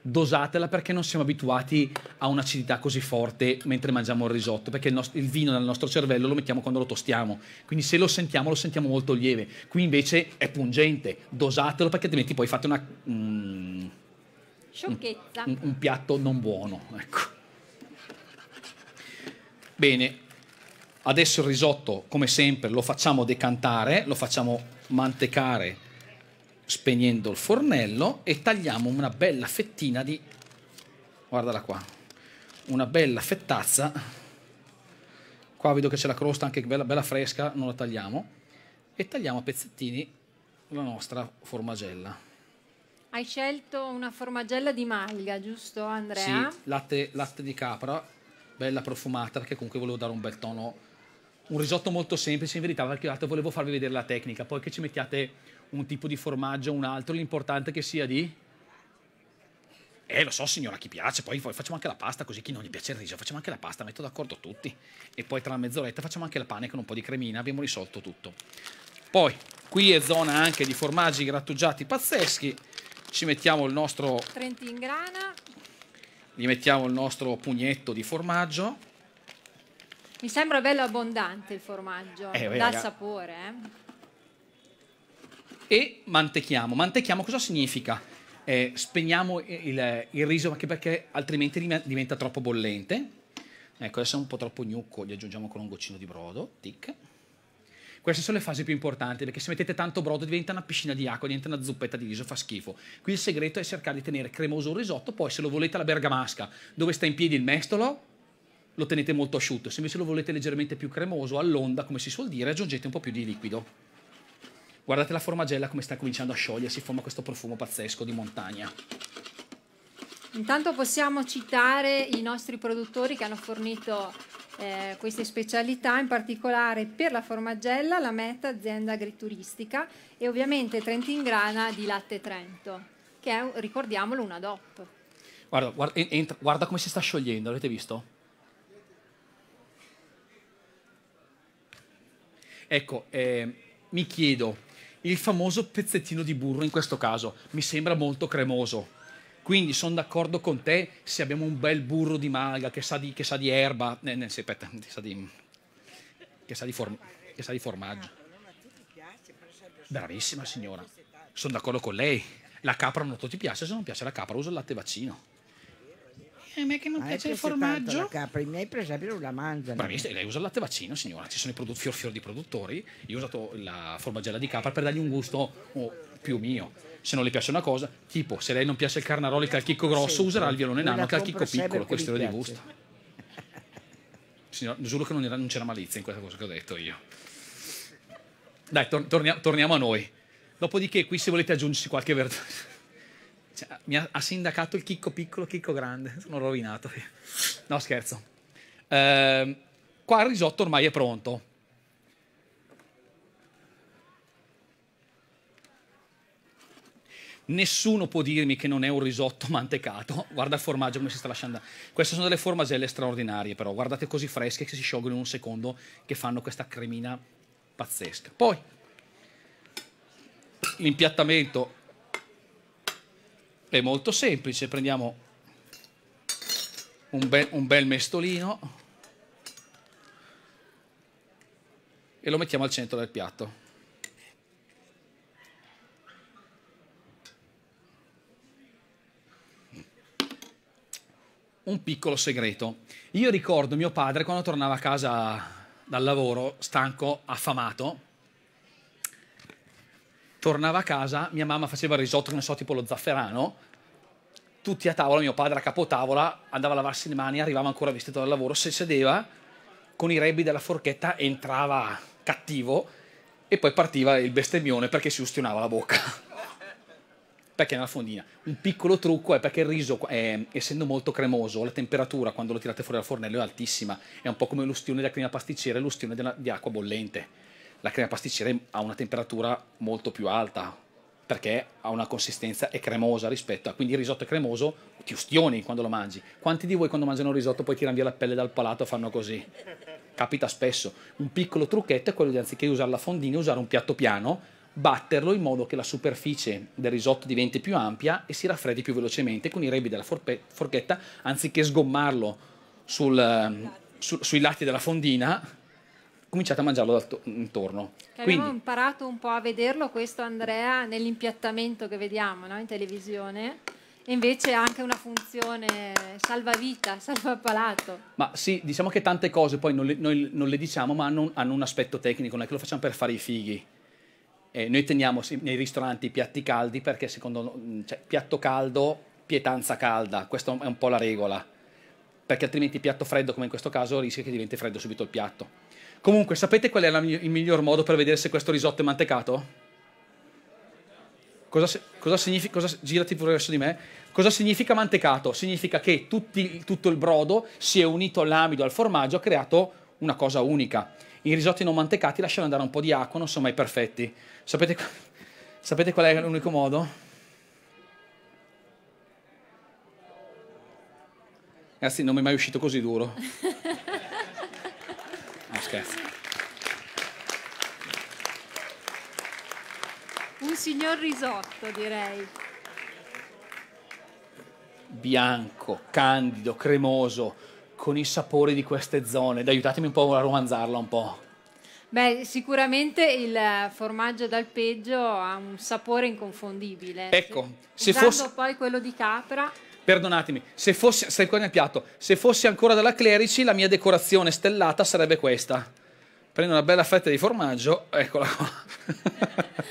dosatela perché non siamo abituati a un'acidità così forte mentre mangiamo il risotto, perché il, nostro, il, vino nel nostro cervello lo mettiamo quando lo tostiamo, quindi se lo sentiamo lo sentiamo molto lieve, qui invece è pungente, dosatelo perché altrimenti poi fate una... Mm, Sciocchezza. Un, un, piatto non buono, ecco. Bene, adesso il risotto come sempre lo facciamo decantare, lo facciamo mantecare spegnendo il fornello e tagliamo una bella fettina di guardala qua una bella fettazza qua vedo che c'è la crosta anche bella, bella fresca non la tagliamo e tagliamo a pezzettini la nostra formagella hai scelto una formagella di malga giusto Andrea? sì, latte, latte di capra bella profumata perché comunque volevo dare un bel tono un risotto molto semplice in verità perché volevo farvi vedere la tecnica poi che ci mettiate un tipo di formaggio, un altro, l'importante è che sia di... Eh, lo so signora, chi piace, poi, facciamo anche la pasta, così chi non gli piace il riso, facciamo anche la pasta, metto d'accordo tutti. E poi tra una mezz'oretta facciamo anche il pane con un po' di cremina, abbiamo risolto tutto. Poi, qui è zona anche di formaggi grattugiati pazzeschi, ci mettiamo il nostro... Trentin grana. Gli mettiamo il nostro pugnetto di formaggio. Mi sembra bello abbondante il formaggio, eh, dal sapore. Eh e mantechiamo. Mantechiamo cosa significa? Eh, spegniamo il, il riso perché altrimenti diventa troppo bollente. Ecco, adesso è un po' troppo gnucco, gli aggiungiamo con un goccino di brodo, tic. Queste sono le fasi più importanti, perché se mettete tanto brodo diventa una piscina di acqua, diventa una zuppetta di riso, fa schifo. Qui il segreto è cercare di tenere cremoso il risotto, poi se lo volete alla bergamasca, dove sta in piedi il mestolo, lo tenete molto asciutto. Se invece lo volete leggermente più cremoso, all'onda, come si suol dire, aggiungete un po' più di liquido. Guardate la formagella come sta cominciando a sciogliersi, forma questo profumo pazzesco di montagna. Intanto possiamo citare i nostri produttori che hanno fornito eh, queste specialità, in particolare per la formagella, la Meta Azienda Agrituristica e ovviamente Trentingrana di Latte Trento, che è, ricordiamolo, una DOP. Guarda, guarda, entra, guarda come si sta sciogliendo, l'avete visto? Ecco, eh, mi chiedo, il famoso pezzettino di burro in questo caso, mi sembra molto cremoso. Quindi sono d'accordo con te se abbiamo un bel burro di malga che sa di, che sa di erba, ne, eh, sì, aspetta, che sa di, che sa di, form, che sa di formaggio. Bravissima signora, sono d'accordo con lei. La capra non a tutti piace, se non piace la capra usa il latte vaccino a me che non Ma ah, piace ecco, il formaggio. La capra, i miei per esempio non la mangiano. Bravissima, lei usa il latte vaccino, signora, ci sono i prodotti, fior fior di produttori. Io ho usato la formaggella di capra per dargli un gusto oh, più mio. Se non le piace una cosa, tipo se lei non piace il carnaroli il calchicco grosso, sì, userà il violone nano, il calchicco piccolo, questo era di gusto. signora, giuro che non, era, non c'era malizia in questa cosa che ho detto io. Dai, tor torniamo, torniamo a noi. Dopodiché qui se volete aggiungersi qualche verdura... Cioè, mi ha, ha, sindacato il chicco piccolo, chicco grande. Sono rovinato. No, scherzo. Eh, qua il risotto ormai è pronto. Nessuno può dirmi che non è un risotto mantecato. Guarda il formaggio come si sta lasciando. Queste sono delle formagelle straordinarie, però. Guardate così fresche che si sciolgono in un secondo, che fanno questa cremina pazzesca. Poi l'impiattamento è molto semplice, prendiamo un, be un bel mestolino e lo mettiamo al centro del piatto. un piccolo segreto. Io ricordo mio padre quando tornava a casa dal lavoro, stanco, affamato, tornava a casa, mia mamma faceva il risotto, che ne so, tipo lo zafferano, tutti a tavola, mio padre a capotavola, andava a lavarsi le mani, arrivava ancora vestito dal lavoro, si sedeva con i rebbi della forchetta, entrava cattivo e poi partiva il bestemmione perché si ustionava la bocca. perché è una fondina. Un piccolo trucco è perché il riso, è, essendo molto cremoso, la temperatura quando lo tirate fuori dal fornello è altissima, è un po' come l'ustione della crema pasticcera e l'ustione di acqua bollente la crema pasticcera ha una temperatura molto più alta perché ha una consistenza è cremosa rispetto a quindi il risotto è cremoso ti ustioni quando lo mangi quanti di voi quando mangiano un risotto poi tirano via la pelle dal palato e fanno così capita spesso un piccolo trucchetto è quello di anziché usare la fondina usare un piatto piano batterlo in modo che la superficie del risotto diventi più ampia e si raffreddi più velocemente con i rebi della forchetta anziché sgommarlo sul, ehm, su, sui lati della fondina cominciate a mangiarlo to- intorno. Che Quindi, abbiamo imparato un po' a vederlo questo Andrea nell'impiattamento che vediamo no? in televisione invece ha anche una funzione salvavita, salvapalato. Ma sì, diciamo che tante cose poi non le, noi non le diciamo, ma hanno un, hanno un, aspetto tecnico, non è che lo facciamo per fare i fighi. Eh, noi teniamo nei ristoranti i piatti caldi perché secondo cioè, piatto caldo, pietanza calda, questa è un po' la regola, perché altrimenti piatto freddo come in questo caso rischia che diventi freddo subito il piatto. Comunque, sapete qual è la, il miglior modo per vedere se questo risotto è mantecato? Cosa, cosa significa, cosa, girati verso di me, cosa significa mantecato? Significa che tutti, tutto il brodo si è unito all'amido, al formaggio, ha creato una cosa unica. I risotti non mantecati lasciano andare un po' di acqua, non sono mai perfetti. Sapete, sapete qual è l'unico modo? Ragazzi, non mi è mai uscito così duro. Scherzo. Un signor risotto, direi. Bianco, candido, cremoso, con i sapori di queste zone. Dai, aiutatemi un po' a romanzarla un po'. Beh, sicuramente il formaggio dal peggio ha un sapore inconfondibile. Ecco, se fosse poi quello di capra perdonatemi, se fosse, stai qua nel piatto, se fosse ancora della Clerici la mia decorazione stellata sarebbe questa. Prendo una bella fetta di formaggio, eccola qua.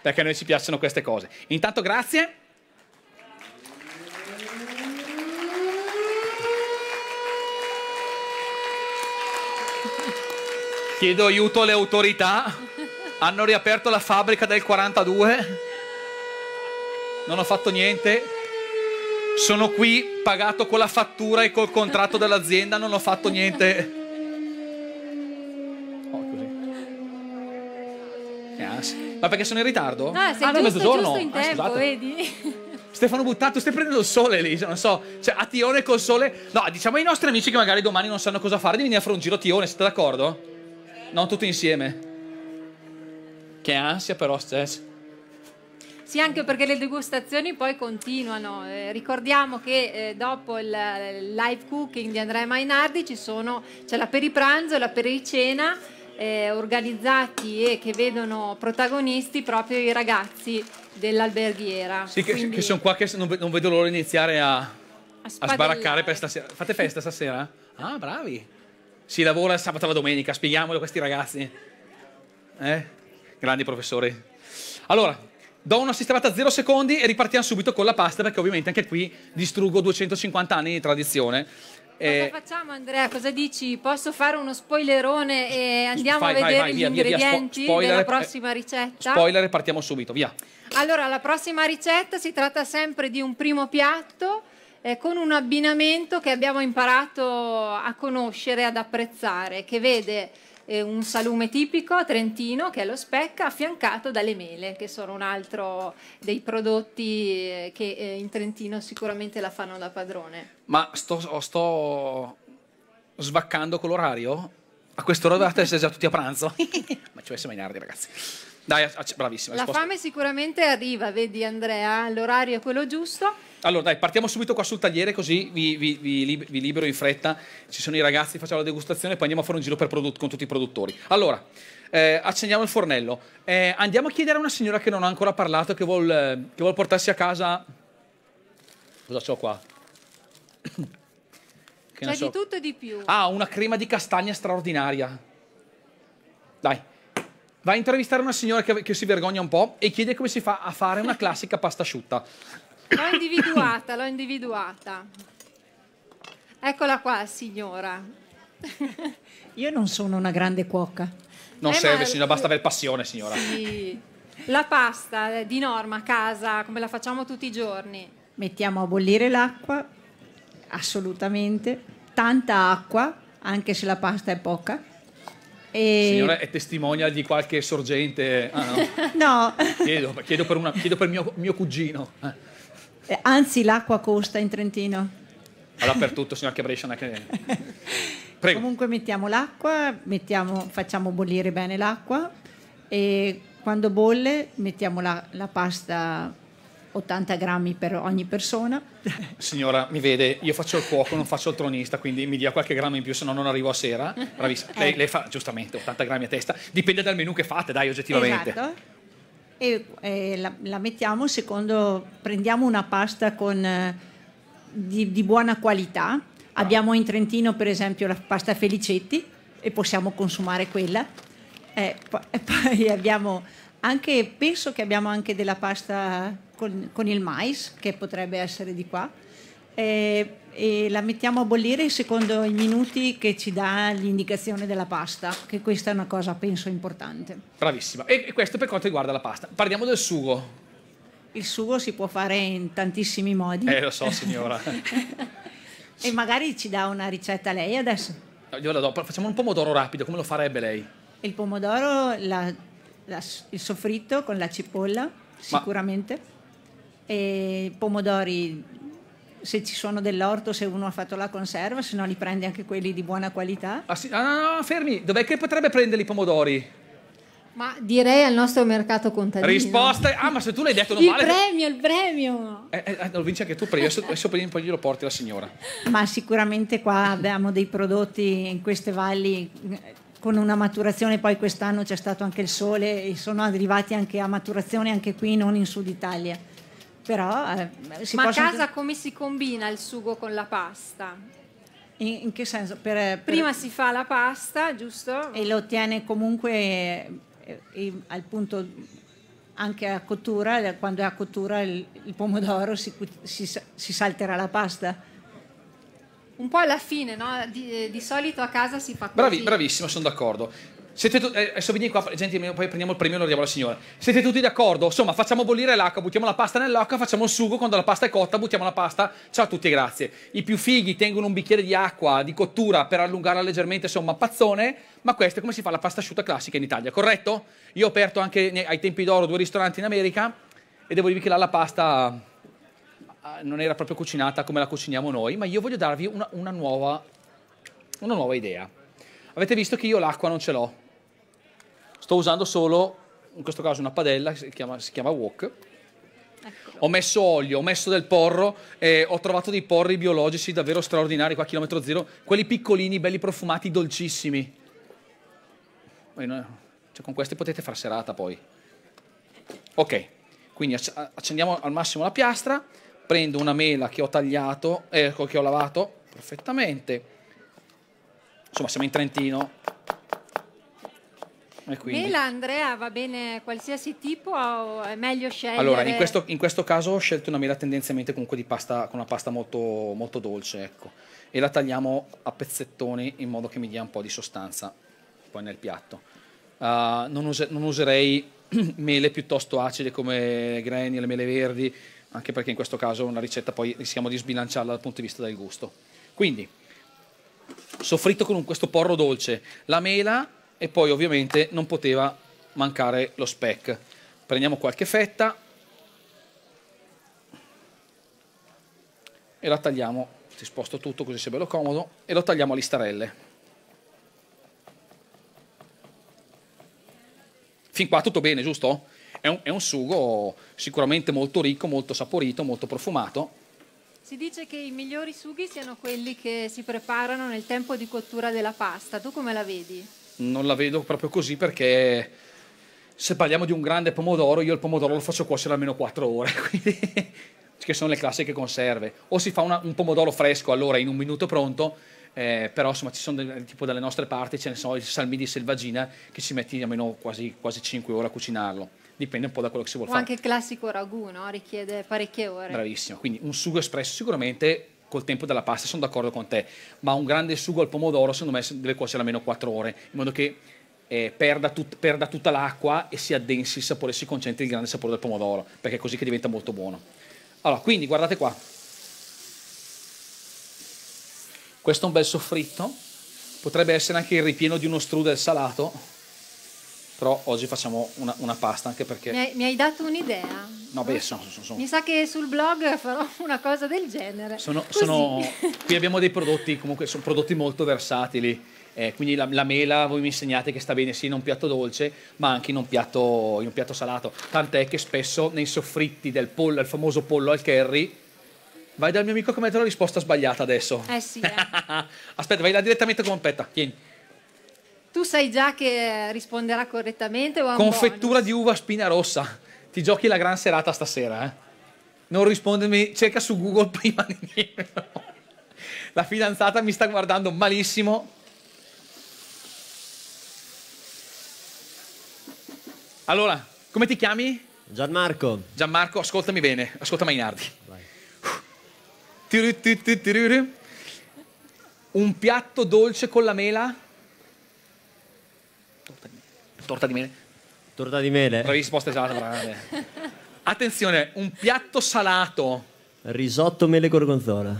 Perché a noi ci piacciono queste cose. Intanto grazie. Chiedo aiuto alle autorità. Hanno riaperto la fabbrica del 42. Non ho fatto niente. Sono qui pagato con la fattura e col contratto dell'azienda, non ho fatto niente. Oh, così. Yes. Ma perché sono in ritardo? No, sei ah, giusto, mezzogiorno. giusto in ah, tempo, vedi? Stefano Buttato, stai prendendo il sole lì, cioè, non so, cioè a Tione col sole. No, diciamo ai nostri amici che magari domani non sanno cosa fare di venire a fare un giro a Tione, siete d'accordo? No, tutti insieme. Che ansia però, Stess. Sì, anche perché le degustazioni poi continuano. Eh, ricordiamo che eh, dopo il, il, live cooking di Andrea Mainardi ci sono, c'è la peripranzo e la pericena eh, organizzati e che vedono protagonisti proprio i ragazzi dell'alberghiera. Sì, che, Quindi... che sono qua che non, non vedo l'ora di iniziare a, a, a sbaraccare per stasera. Fate festa stasera? Ah, bravi! Si lavora sabato alla domenica, spieghiamolo a questi ragazzi. Eh? Grandi professori. Allora, do una sistemata a 0 secondi e ripartiamo subito con la pasta perché ovviamente anche qui distruggo 250 anni di tradizione. Cosa eh, facciamo Andrea? Cosa dici? Posso fare uno spoilerone e andiamo vai, a vedere vai, vai, gli via, ingredienti via, spo della eh, prossima ricetta? Spoiler e partiamo subito, via. Allora, la prossima ricetta si tratta sempre di un primo piatto eh, con un abbinamento che abbiamo imparato a conoscere, ad apprezzare, che vede eh, un salume tipico trentino che è lo specca affiancato dalle mele che sono un altro dei prodotti eh, che eh, in Trentino sicuramente la fanno da padrone. Ma sto, oh, sto svaccando con l'orario? A quest'ora dovete essere già tutti a pranzo? Ma ci vuole mai ragazzi. Dai, ah, bravissima. La risposta. fame sicuramente arriva, vedi Andrea, l'orario è quello giusto. Allora, dai, partiamo subito qua sul tagliere, così vi, vi, vi, vi libero in fretta. Ci sono i ragazzi, facciamo la degustazione e poi andiamo a fare un giro con tutti i produttori. Allora, eh, accendiamo il fornello. Eh, andiamo a chiedere a una signora che non ha ancora parlato, che vuole vuol portarsi a casa. Cosa c'ho qua? Che C'è so. di tutto e di più. Ah, una crema di castagna straordinaria. Dai. Vai a intervistare una signora che, che si vergogna un po' e chiede come si fa a fare una classica pasta asciutta. L'ho individuata, l'ho individuata. Eccola qua, signora. Io non sono una grande cuoca. Non eh, serve, ma... signora, basta aver passione, signora. Sì. La pasta eh, di norma a casa, come la facciamo tutti i giorni? Mettiamo a bollire l'acqua, assolutamente, tanta acqua, anche se la pasta è poca. E... Signora è testimonial di qualche sorgente? Ah, no, no. Chiedo, chiedo, per una, chiedo, per mio, mio cugino. Eh. Eh, anzi, l'acqua costa in Trentino. Dappertutto, signor Chiabrescia, Prego. Comunque mettiamo l'acqua, mettiamo, facciamo bollire bene l'acqua e quando bolle mettiamo la, la pasta 80 grammi per ogni persona. Signora, mi vede, io faccio il cuoco, non faccio il tronista, quindi mi dia qualche grammo in più, se no non arrivo a sera. Bravissima. Eh. Lei, lei, fa giustamente 80 grammi a testa, dipende dal menù che fate, dai, oggettivamente. Esatto e, e eh, la, la, mettiamo secondo, prendiamo una pasta con, eh, di, di, buona qualità. Ah. Abbiamo in Trentino per esempio la pasta Felicetti e possiamo consumare quella. Eh, e poi abbiamo anche, penso che abbiamo anche della pasta con, con il mais che potrebbe essere di qua. Eh, e la mettiamo a bollire secondo i minuti che ci dà l'indicazione della pasta, che questa è una cosa penso importante. Bravissima. E questo per quanto riguarda la pasta. Parliamo del sugo. Il sugo si può fare in tantissimi modi. Eh, lo so, signora. e magari ci dà una ricetta lei adesso. No, io la do, facciamo un pomodoro rapido, come lo farebbe lei? Il pomodoro, la, la, il soffritto con la cipolla, sicuramente. Ma... E pomodori se ci sono dell'orto, se uno ha fatto la conserva, se no li prende anche quelli di buona qualità. Ah, sì. ah no, no, fermi, dov'è che potrebbe prendere i pomodori? Ma direi al nostro mercato contadino. Risposta, ah ma se tu l'hai detto non il vale... Il premio, il premio! Eh, eh, lo eh, vinci anche tu, prima. adesso, prima poi glielo porti la signora. Ma sicuramente qua abbiamo dei prodotti in queste valli eh, con una maturazione, poi quest'anno c'è stato anche il sole e sono arrivati anche a maturazione anche qui, non in Sud Italia. Però, ah, eh, si Ma a casa anche... come si combina il sugo con la pasta? In, in che senso? Per, eh, per... Prima si fa la pasta, giusto? E lo tiene comunque eh, eh, al punto anche a cottura, quando è a cottura il, il pomodoro si, si, si salterà la pasta un po' alla fine, no? di, eh, di, solito a casa si fa così. Bravi, bravissimo, sono d'accordo. Siete tu- eh, adesso vieni qua, gente, poi prendiamo il premio e lo diamo alla signora. Siete tutti d'accordo? Insomma, facciamo bollire l'acqua, buttiamo la pasta nell'acqua, facciamo il sugo, quando la pasta è cotta buttiamo la pasta. Ciao a tutti e grazie. I più fighi tengono un bicchiere di acqua di cottura per allungarla leggermente, insomma, pazzone, ma questo è come si fa la pasta asciutta classica in Italia, corretto? Io ho aperto anche ai tempi d'oro due ristoranti in America e devo dirvi che là la pasta ah, non era proprio cucinata come la cuciniamo noi, ma io voglio darvi una, una nuova, una nuova idea. Avete visto che io l'acqua non ce l'ho, Sto usando solo, in questo caso una padella, che si chiama, si chiama wok. Eccolo. Ho messo olio, ho messo del porro, e ho trovato dei porri biologici davvero straordinari qua a chilometro zero, quelli piccolini, belli profumati, dolcissimi. Cioè, con questi potete far serata poi. Ok, quindi accendiamo al massimo la piastra, prendo una mela che ho tagliato, ecco che ho lavato perfettamente. Insomma, siamo in Trentino, Mela Andrea va bene qualsiasi tipo o è meglio scegliere? Allora, in questo, in questo caso ho scelto una mela tendenzialmente comunque di pasta, con una pasta molto, molto dolce, ecco. E la tagliamo a pezzettoni in modo che mi dia un po' di sostanza poi nel piatto. Uh, non, use, non, userei mele piuttosto acide come grani, le mele verdi, anche perché in questo caso una ricetta poi rischiamo di sbilanciarla dal punto di vista del gusto. Quindi, soffritto con un, questo porro dolce, la mela e poi ovviamente non poteva mancare lo spec. Prendiamo qualche fetta e la tagliamo, si sposto tutto così sia bello comodo, e lo tagliamo a listarelle. Fin qua tutto bene, giusto? È un, è un sugo sicuramente molto ricco, molto saporito, molto profumato. Si dice che i migliori sughi siano quelli che si preparano nel tempo di cottura della pasta. Tu come la vedi? non la vedo proprio così perché se parliamo di un grande pomodoro, io il pomodoro lo faccio cuocere almeno 4 ore, quindi, che sono le classiche conserve. O si fa una, un pomodoro fresco allora in un minuto pronto, eh, però insomma ci sono del, tipo dalle nostre parti, ce ne sono i salmi di selvaggina che ci metti almeno quasi, quasi 5 ore a cucinarlo. Dipende un po' da quello che si vuole fare. O anche il classico ragù, no? richiede parecchie ore. Bravissimo, quindi un sugo espresso sicuramente col tempo della pasta, sono d'accordo con te, ma un grande sugo al pomodoro secondo me deve cuocere almeno 4 ore, in modo che eh, perda, tut perda, tutta l'acqua e si addensi il sapore, si concentri il grande sapore del pomodoro, perché è così che diventa molto buono. Allora, quindi guardate qua. Questo è un bel soffritto, potrebbe essere anche il ripieno di uno strudel salato, però oggi facciamo una, una pasta anche perché... Mi hai, mi hai dato un'idea? No, beh, sono, sono, sono, Mi sa che sul blog farò una cosa del genere. Sono, qui abbiamo dei prodotti, comunque sono prodotti molto versatili. Eh, quindi la, la, mela voi mi insegnate che sta bene sia in un piatto dolce ma anche in un piatto, in un piatto salato tant'è che spesso nei soffritti del pollo, il famoso pollo al curry vai dal mio amico che mette la risposta sbagliata adesso eh sì eh. aspetta vai là direttamente come petta, tieni tu sai già che eh, risponderà correttamente o Confettura di uva spina rossa. Ti giochi la gran serata stasera, eh? Non rispondermi, cerca su Google prima di dire. La fidanzata mi sta guardando malissimo. Allora, come ti chiami? Gianmarco. Gianmarco, ascoltami bene, ascolta Mainardi. Vai. Un piatto dolce con la mela? torta di mele. Torta di mele? La risposta esatta, grande. Attenzione, un piatto salato. Risotto mele gorgonzola.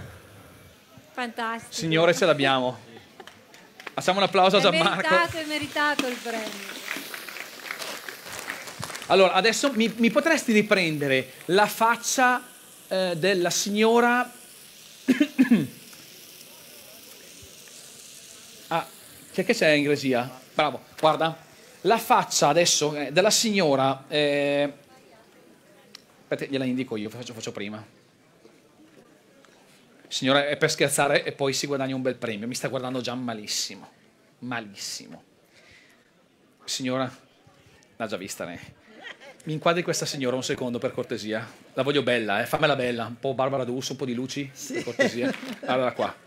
Fantastico. Signore, ce l'abbiamo. Facciamo un applauso a Gianmarco. È meritato, è meritato il premio. Allora, adesso mi, mi potresti riprendere la faccia eh, della signora... ah, che c'è in Grecia? Bravo, guarda. La faccia adesso eh, della signora... Eh, gliela indico io, faccio, faccio prima. Signora, è per scherzare e poi si guadagna un bel premio. Mi sta guardando già malissimo. Malissimo. Signora, l'ha già vista lei. Mi inquadri questa signora un secondo per cortesia. La voglio bella, eh. fammela bella. Un po' Barbara D'Urso, un po' di luci, sì. per cortesia. Allora qua.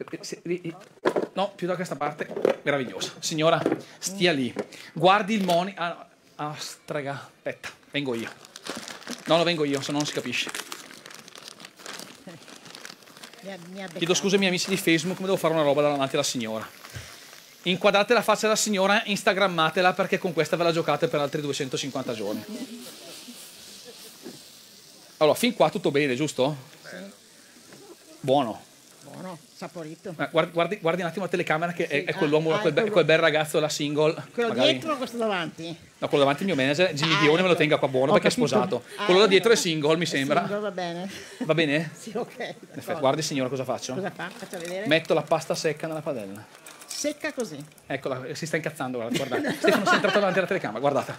Eh, eh, No, più da questa parte. Meravigliosa. Signora, stia lì. Guardi il moni. Ah, ah straga. Aspetta, vengo io. No, lo vengo io, se no non si capisce. Chiedo scusa ai miei amici di Facebook, come devo fare una roba davanti alla signora. Inquadrate la faccia della signora, instagrammatela perché con questa ve la giocate per altri 250 giorni. Allora, fin qua tutto bene, giusto? Buono buono, saporito. Guardi, guardi, un attimo la telecamera che sì. è, è quell'uomo, ah, quel, eh, quel, bel ragazzo, la single. Quello magari... dietro o questo davanti? No, quello davanti è il mio manager, Jimmy ah, Dione me lo ecco. tenga qua buono Ho perché capito. è sposato. Ah, quello da dietro è single, mi è sembra. Single, va bene. Va bene? sì, ok. Effetto, guardi signora cosa faccio. Cosa fa? Faccia vedere. Metto la pasta secca nella padella. Secca così? Eccola, si sta incazzando, guarda, guardate. no. Stefano si è entrato davanti alla telecamera, guardata.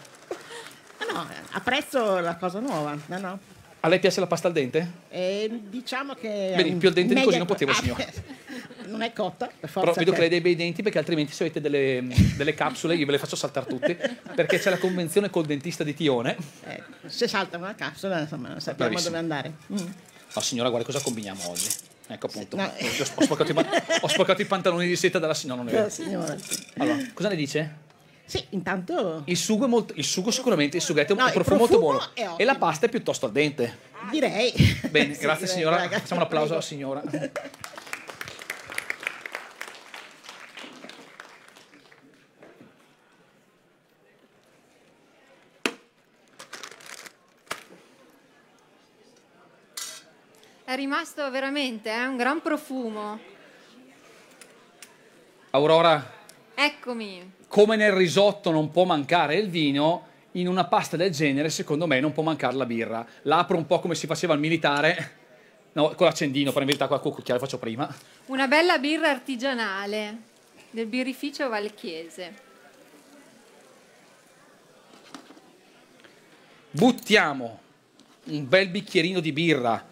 No, no, apprezzo la cosa nuova, no no. A lei piace la pasta al dente? Eh, diciamo che... Bene, più al dente di così non potevo, ah, signora. non è cotta, per forza. Però vedo che lei ha cioè. dei bei denti perché altrimenti se avete delle, delle capsule io ve le faccio saltare tutte perché c'è la convenzione col dentista di Tione. Eh, se salta una capsula insomma non sappiamo Bravissimo. dove andare. Mm. No signora, guarda cosa combiniamo oggi. Ecco appunto, no. ho, spaccato i, ho, spaccato i, pantaloni di seta dalla signora. Non è vero. Allora, cosa ne dice? Sì, intanto... Il sugo, è molto, il sugo sicuramente, il sughetto no, è un profumo, molto buono. E la pasta è piuttosto al dente. Direi. Bene, sì, grazie direi, signora. Ragazzi, Facciamo un applauso prego. alla signora. È rimasto veramente eh, un gran profumo. Aurora. Eccomi come nel risotto non può mancare il vino, in una pasta del genere, secondo me, non può mancare la birra. L'apro un po' come si faceva al militare. No, con l'accendino, però in verità qualche cucchiaio lo faccio prima. Una bella birra artigianale del birrificio Valchiese. Buttiamo un bel bicchierino di birra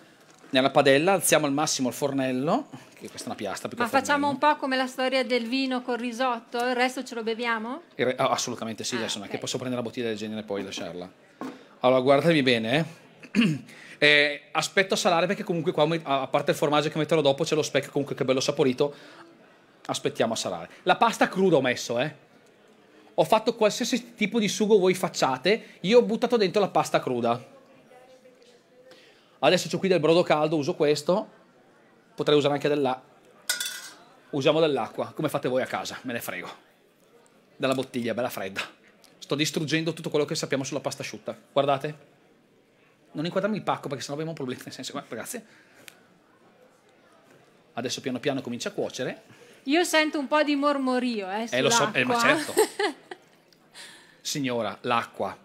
nella padella, alziamo al massimo il fornello che questa è una piastra. Ma facciamo un po' come la storia del vino col risotto, il resto ce lo beviamo? Re... Oh, assolutamente sì, ah, adesso non è che posso prendere la bottiglia del genere e poi lasciarla. Allora, guardatevi bene. Eh, eh aspetto a salare perché comunque qua, a parte il formaggio che metterò dopo, c'è lo specchio comunque che bello saporito. Aspettiamo a salare. La pasta cruda ho messo, eh. Ho fatto qualsiasi tipo di sugo voi facciate, io ho buttato dentro la pasta cruda. Adesso ho qui del brodo caldo, uso questo potrei usare anche dell'acqua. Usiamo dell'acqua, come fate voi a casa, me ne frego. Dalla bottiglia, bella fredda. Sto distruggendo tutto quello che sappiamo sulla pasta asciutta. Guardate. Non inquadrarmi il pacco perché sennò abbiamo un problema. Nel senso, ragazzi. Adesso piano piano comincia a cuocere. Io sento un po' di mormorio, eh. Eh, lo so, eh, ma certo. Signora, l'acqua.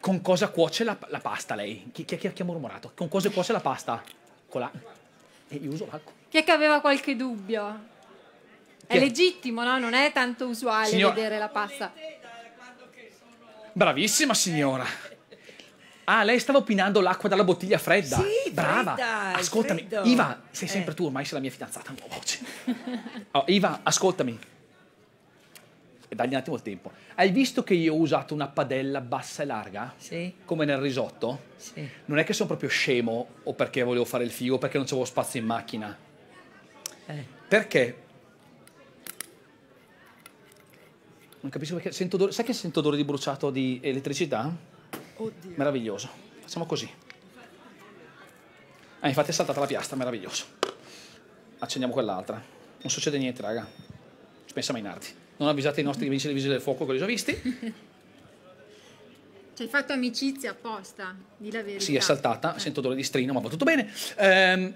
Con cosa cuoce la, la pasta lei? Chi, chi, chi, chi, ha mormorato? Con cosa cuoce la pasta? Con la... E io uso l'acqua. Chi è che aveva qualche dubbio? È, è legittimo, no? Non è tanto usuale Signor... vedere la pasta. Bravissima signora. Ah, lei stava opinando l'acqua dalla bottiglia fredda. Sì, brava. Fredda, ascoltami, freddo. Iva, sei eh. sempre eh. tu, ormai sei la mia fidanzata. Oh, Iva, ascoltami. E dagli un attimo il tempo. Hai visto che io ho usato una padella bassa e larga? Sì. Come nel risotto? Sì. Non è che sono proprio scemo o perché volevo fare il figo o perché non c'avevo spazio in macchina. Perché? Non capisco perché sento odore. Sai che sento odore di bruciato di elettricità? Oddio. Meraviglioso. Facciamo così. Ah, infatti è saltata la piastra, meraviglioso. Accendiamo quell'altra. Non succede niente, raga. Ci pensiamo in arti. Non avvisate i nostri vincitori del Vigile del Fuoco che li ho visti. Ci hai fatto amicizia apposta, di la verità. Sì, è saltata, sento odore di strino, ma va tutto bene. Ehm,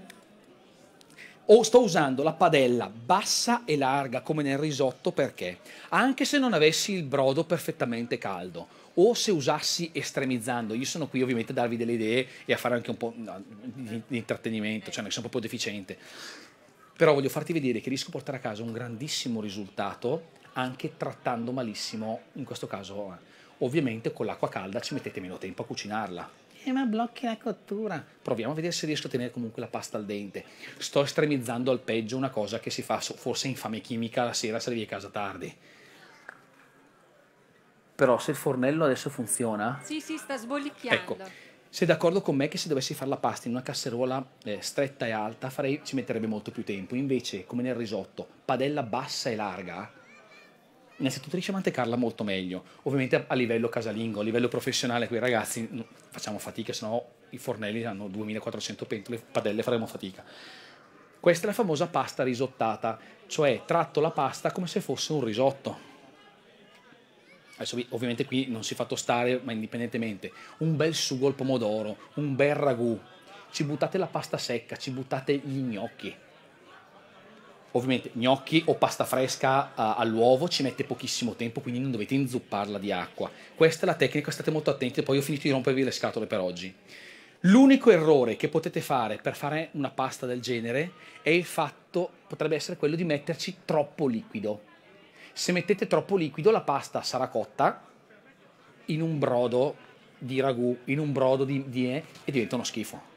o sto usando la padella bassa e larga come nel risotto perché, anche se non avessi il brodo perfettamente caldo, o se usassi estremizzando, io sono qui ovviamente a darvi delle idee e a fare anche un po' di, di intrattenimento, cioè non sono proprio deficiente, però voglio farti vedere che riesco a portare a casa un grandissimo risultato anche trattando malissimo, in questo caso ovviamente con l'acqua calda ci mettete meno tempo a cucinarla. Eh, ma blocchi la cottura. Proviamo a vedere se riesco a tenere comunque la pasta al dente. Sto estremizzando al peggio una cosa che si fa forse in fame chimica la sera se arrivi a casa tardi. Però se il fornello adesso funziona... Sì, sì, sta sbollicchiando. Ecco, sei d'accordo con me che se dovessi fare la pasta in una casseruola eh, stretta e alta farei, ci metterebbe molto più tempo. Invece, come nel risotto, padella bassa e larga, innanzitutto riusciamo a mantecarla molto meglio. Ovviamente a livello casalingo, a livello professionale, qui ragazzi mm, facciamo fatica, se no i fornelli hanno 2400 pentole, padelle faremo fatica. Questa è la famosa pasta risottata, cioè tratto la pasta come se fosse un risotto. Adesso ovviamente qui non si fa tostare, ma indipendentemente. Un bel sugo al pomodoro, un bel ragù. Ci buttate la pasta secca, ci buttate gli gnocchi Ovviamente gnocchi o pasta fresca uh, all'uovo ci mette pochissimo tempo, quindi non dovete inzupparla di acqua. Questa è la tecnica, state molto attenti, poi ho finito di rompervi le scatole per oggi. L'unico errore che potete fare per fare una pasta del genere è il fatto, potrebbe essere quello di metterci troppo liquido. Se mettete troppo liquido la pasta sarà cotta in un brodo di ragù, in un brodo di, di eh, e diventa uno schifo.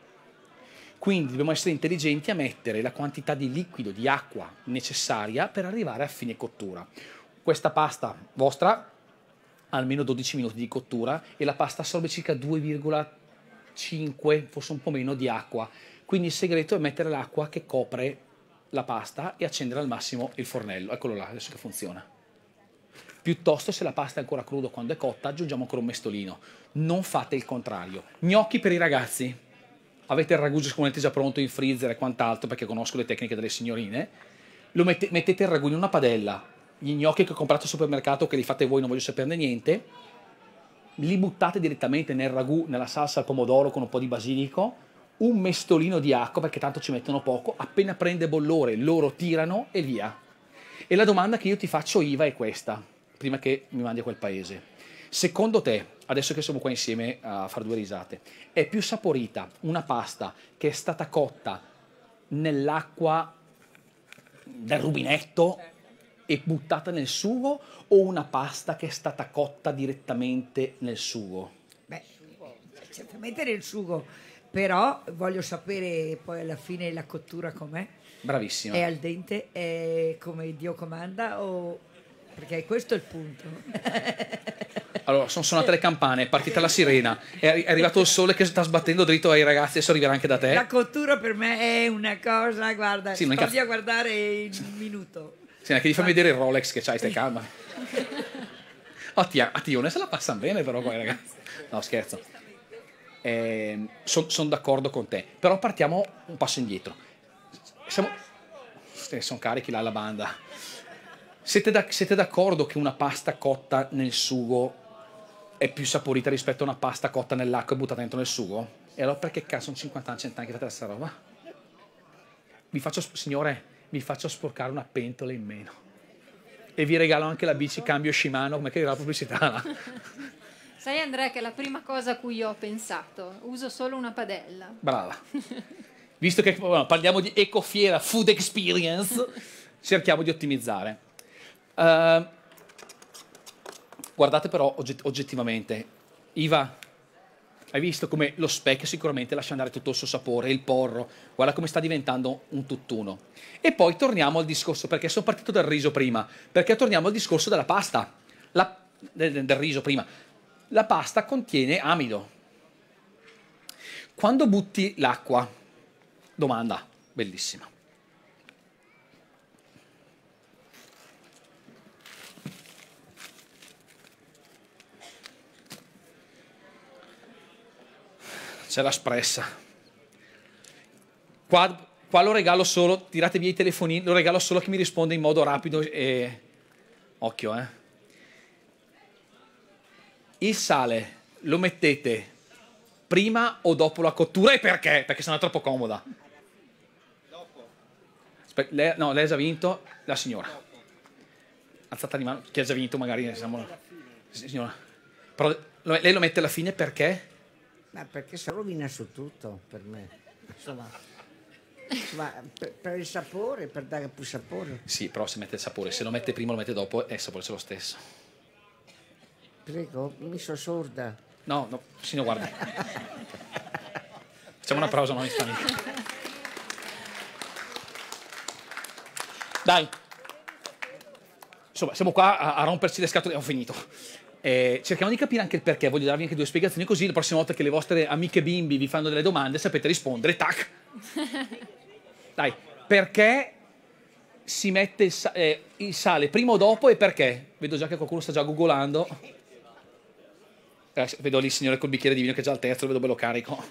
Quindi dobbiamo essere intelligenti a mettere la quantità di liquido, di acqua necessaria per arrivare a fine cottura. Questa pasta vostra ha almeno 12 minuti di cottura e la pasta assorbe circa 2,5, forse un po' meno di acqua. Quindi il segreto è mettere l'acqua che copre la pasta e accendere al massimo il fornello. Eccolo là, adesso che funziona. Piuttosto se la pasta è ancora cruda quando è cotta aggiungiamo ancora un mestolino. Non fate il contrario. Gnocchi per i ragazzi avete il ragù sicuramente già pronto in freezer e quant'altro, perché conosco le tecniche delle signorine, lo mette, mettete il ragù in una padella, gli gnocchi che ho comprato al supermercato, che li fate voi, non voglio saperne niente, li buttate direttamente nel ragù, nella salsa al pomodoro con un po' di basilico, un mestolino di acqua, perché tanto ci mettono poco, appena prende bollore loro tirano e via. E la domanda che io ti faccio, Iva, è questa, prima che mi mandi a quel paese Secondo te, adesso che siamo qua insieme a fare due risate, è più saporita una pasta che è stata cotta nell'acqua del rubinetto e buttata nel sugo o una pasta che è stata cotta direttamente nel sugo? Beh, certamente nel sugo, però voglio sapere poi alla fine la cottura com'è. Bravissima. È al dente, è come Dio comanda o perché questo è il punto. Allora, sono suonate le campane, è partita la sirena, è arrivato il sole che sta sbattendo dritto ai ragazzi, adesso arriverà anche da te. La cottura per me è una cosa, guarda, sì, sto a guardare il minuto. Sì, anche di farmi vedere il Rolex che c'hai, stai calma. Oh, tia, a Tione se la passano bene però qua, ragazzi. No, scherzo. Eh, sono son d'accordo con te, però partiamo un passo indietro. Siamo... Eh, sono carichi là la banda. Siete, da, siete d'accordo che una pasta cotta nel sugo è più saporita rispetto a una pasta cotta nell'acqua e buttata dentro nel sugo? E allora perché cazzo sono 50 cent'anni che fate questa roba? Vi faccio, signore, vi faccio sporcare una pentola in meno. E vi regalo anche la bici cambio Shimano, come che era la pubblicità Sai Andrea che è la prima cosa a cui io ho pensato, uso solo una padella. Brava. Visto che parliamo di ecofiera, food experience, cerchiamo di ottimizzare. Ehm, guardate però ogget oggettivamente, Iva, hai visto come lo spec sicuramente lascia andare tutto il suo sapore, il porro, guarda come sta diventando un tutt'uno. E poi torniamo al discorso, perché sono partito dal riso prima, perché torniamo al discorso della pasta, La, del, del riso prima. La pasta contiene amido. Quando butti l'acqua, domanda bellissima, c'è la spressa. Qua, qua, lo regalo solo, tirate via i telefonini, lo regalo solo a chi mi risponde in modo rapido e... Occhio, eh. Il sale lo mettete prima o dopo la cottura e perché? Perché sennò è troppo comoda. Dopo. Aspe lei, no, lei ha già vinto, la signora. Alzata di mano, chi ha già vinto magari... Siamo... Signora. Però lei lo mette alla fine perché? Ma perché si rovina su tutto per me. Insomma, insomma per, per, il sapore, per dare più sapore. Sì, però se mette il sapore, se lo mette prima o lo mette dopo, è il sapore lo stesso. Prego, mi sono sorda. No, no, signor guarda. Facciamo un applauso noi stamattina. Dai. Insomma, siamo qua a, a romperci le scatole, abbiamo finito. Eh, cerchiamo di capire anche il perché, voglio darvi anche due spiegazioni così la prossima volta che le vostre amiche bimbi vi fanno delle domande sapete rispondere, tac! Dai, perché si mette il, sa eh, il sale prima o dopo e perché? Vedo già che qualcuno sta già googolando. Eh, vedo lì il signore col bicchiere di vino che è già al terzo, lo vedo bello carico.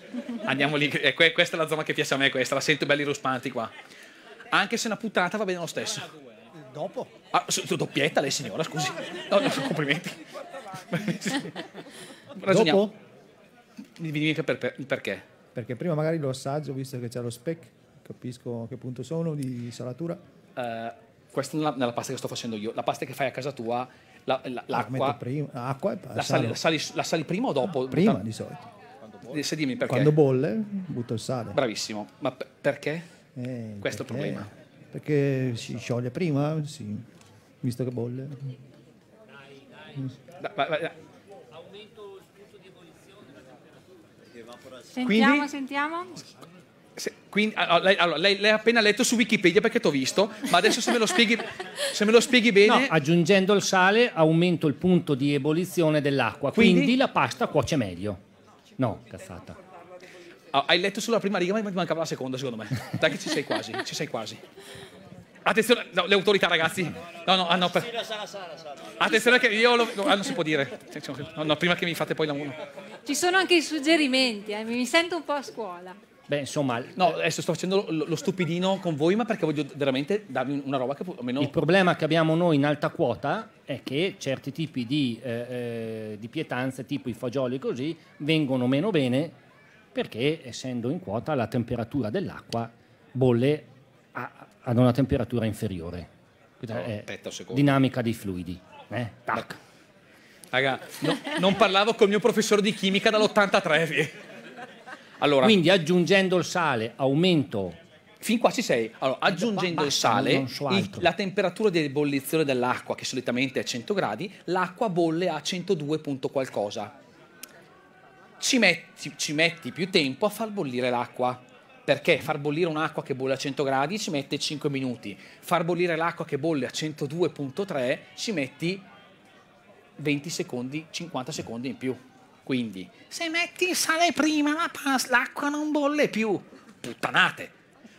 Andiamo lì, eh, questa è la zona che piace a me, questa, la sento belli ruspanti qua. Anche se è una puttata va bene lo stesso. Dopo? Ah, doppietta lei signora, scusi. No, no, complimenti. Dopo? Mi dica per, per, il perché. Perché prima magari lo assaggio, visto che c'è lo spec, capisco a che punto sono di salatura. Uh, questa è nella pasta che sto facendo io. La pasta che fai a casa tua, la, la, l'acqua... prima, acqua e la sali, la, sali, la sali prima o dopo? Ah, prima, Butta... di solito. Eh, se dimmi perché. Quando bolle, butto il sale. Bravissimo. Ma per- perché? Eh, Questo perché? è il problema. Perché si scioglie prima, sì. visto che bolle. Da, vai, vai, Aumento il punto di evoluzione della temperatura. Sentiamo, quindi, sentiamo. Se, quindi, allora, ah, ah, lei, allora, lei, lei, ha appena letto su Wikipedia perché ti ho visto, ma adesso se me lo spieghi, me lo spieghi bene... No, aggiungendo il sale aumento il punto di ebollizione dell'acqua, quindi? quindi la pasta cuoce meglio. No, cazzata. Ah, hai letto solo la prima riga, ma mi mancava la seconda, secondo me. Dai che ci sei quasi, ci sei quasi. Attenzione, no, le autorità ragazzi. No, no, ah, per... Attenzione che io lo... Ah, non si può dire. No, no, prima che mi fate poi la mano. Ci sono anche i suggerimenti, eh, mi sento un po' a scuola. Beh, insomma, no, adesso sto facendo lo, lo, stupidino con voi, ma perché voglio veramente darvi una roba che almeno... Il problema che abbiamo noi in alta quota è che certi tipi di, eh, eh di pietanze, tipo i fagioli così, vengono meno bene perché, essendo in quota, la temperatura dell'acqua bolle a, ad una temperatura inferiore. Questa oh, è oh, dinamica dei fluidi. Eh? Tac. Raga, no, non parlavo col mio professore di chimica dall'83. Allora, Quindi aggiungendo il sale aumento... Fin qua ci sei. Allora, aggiungendo il sale, il, la temperatura di ebollizione dell'acqua, che solitamente è a 100 gradi, l'acqua bolle a 102 qualcosa. Ci metti, ci metti più tempo a far bollire l'acqua. Perché far bollire un'acqua che bolle a 100 gradi ci mette 5 minuti, far bollire l'acqua che bolle a 102.3 ci metti 20 secondi, 50 secondi in più. Quindi, se metti il sale prima, l'acqua non bolle più. Puttanate.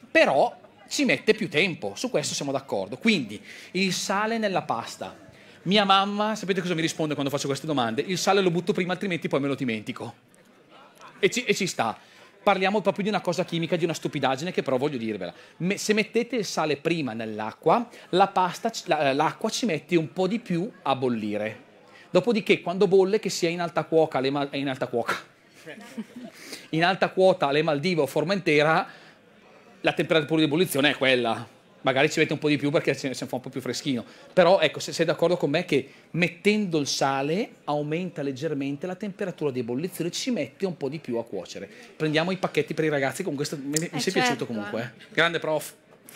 Però ci mette più tempo, su questo siamo d'accordo. Quindi, il sale nella pasta. Mia mamma, sapete cosa mi risponde quando faccio queste domande? Il sale lo butto prima, altrimenti poi me lo dimentico. E ci, e ci sta parliamo proprio di una cosa chimica, di una stupidaggine che però voglio dirvela. se mettete il sale prima nell'acqua, eh, l'acqua ci mette un po' di più a bollire. Dopodiché, quando bolle, che sia in alta cuoca, le eh, in alta cuoca. in alta quota le Maldive o Formentera, la temperatura di ebollizione è quella magari ci mette un po' di più perché se ne fa un po' più freschino. Però ecco, se sei d'accordo con me che mettendo il sale aumenta leggermente la temperatura di ebollizione, ci mette un po' di più a cuocere. Prendiamo i pacchetti per i ragazzi, con questo mi, eh mi certo, sei piaciuto certo. comunque. Eh. Grande prof.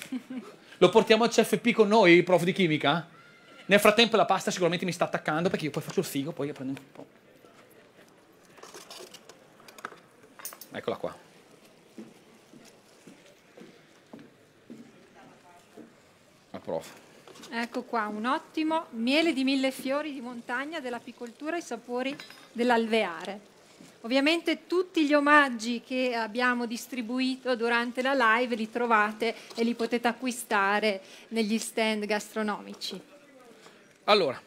Lo portiamo al CFP con noi, prof di chimica? Nel frattempo la pasta sicuramente mi sta attaccando perché io poi faccio il figo, poi io prendo un po'. Eccola qua. prof. Ecco qua, un ottimo miele di mille fiori di montagna dell'apicoltura e sapori dell'alveare. Ovviamente tutti gli omaggi che abbiamo distribuito durante la live li trovate e li potete acquistare negli stand gastronomici. Allora,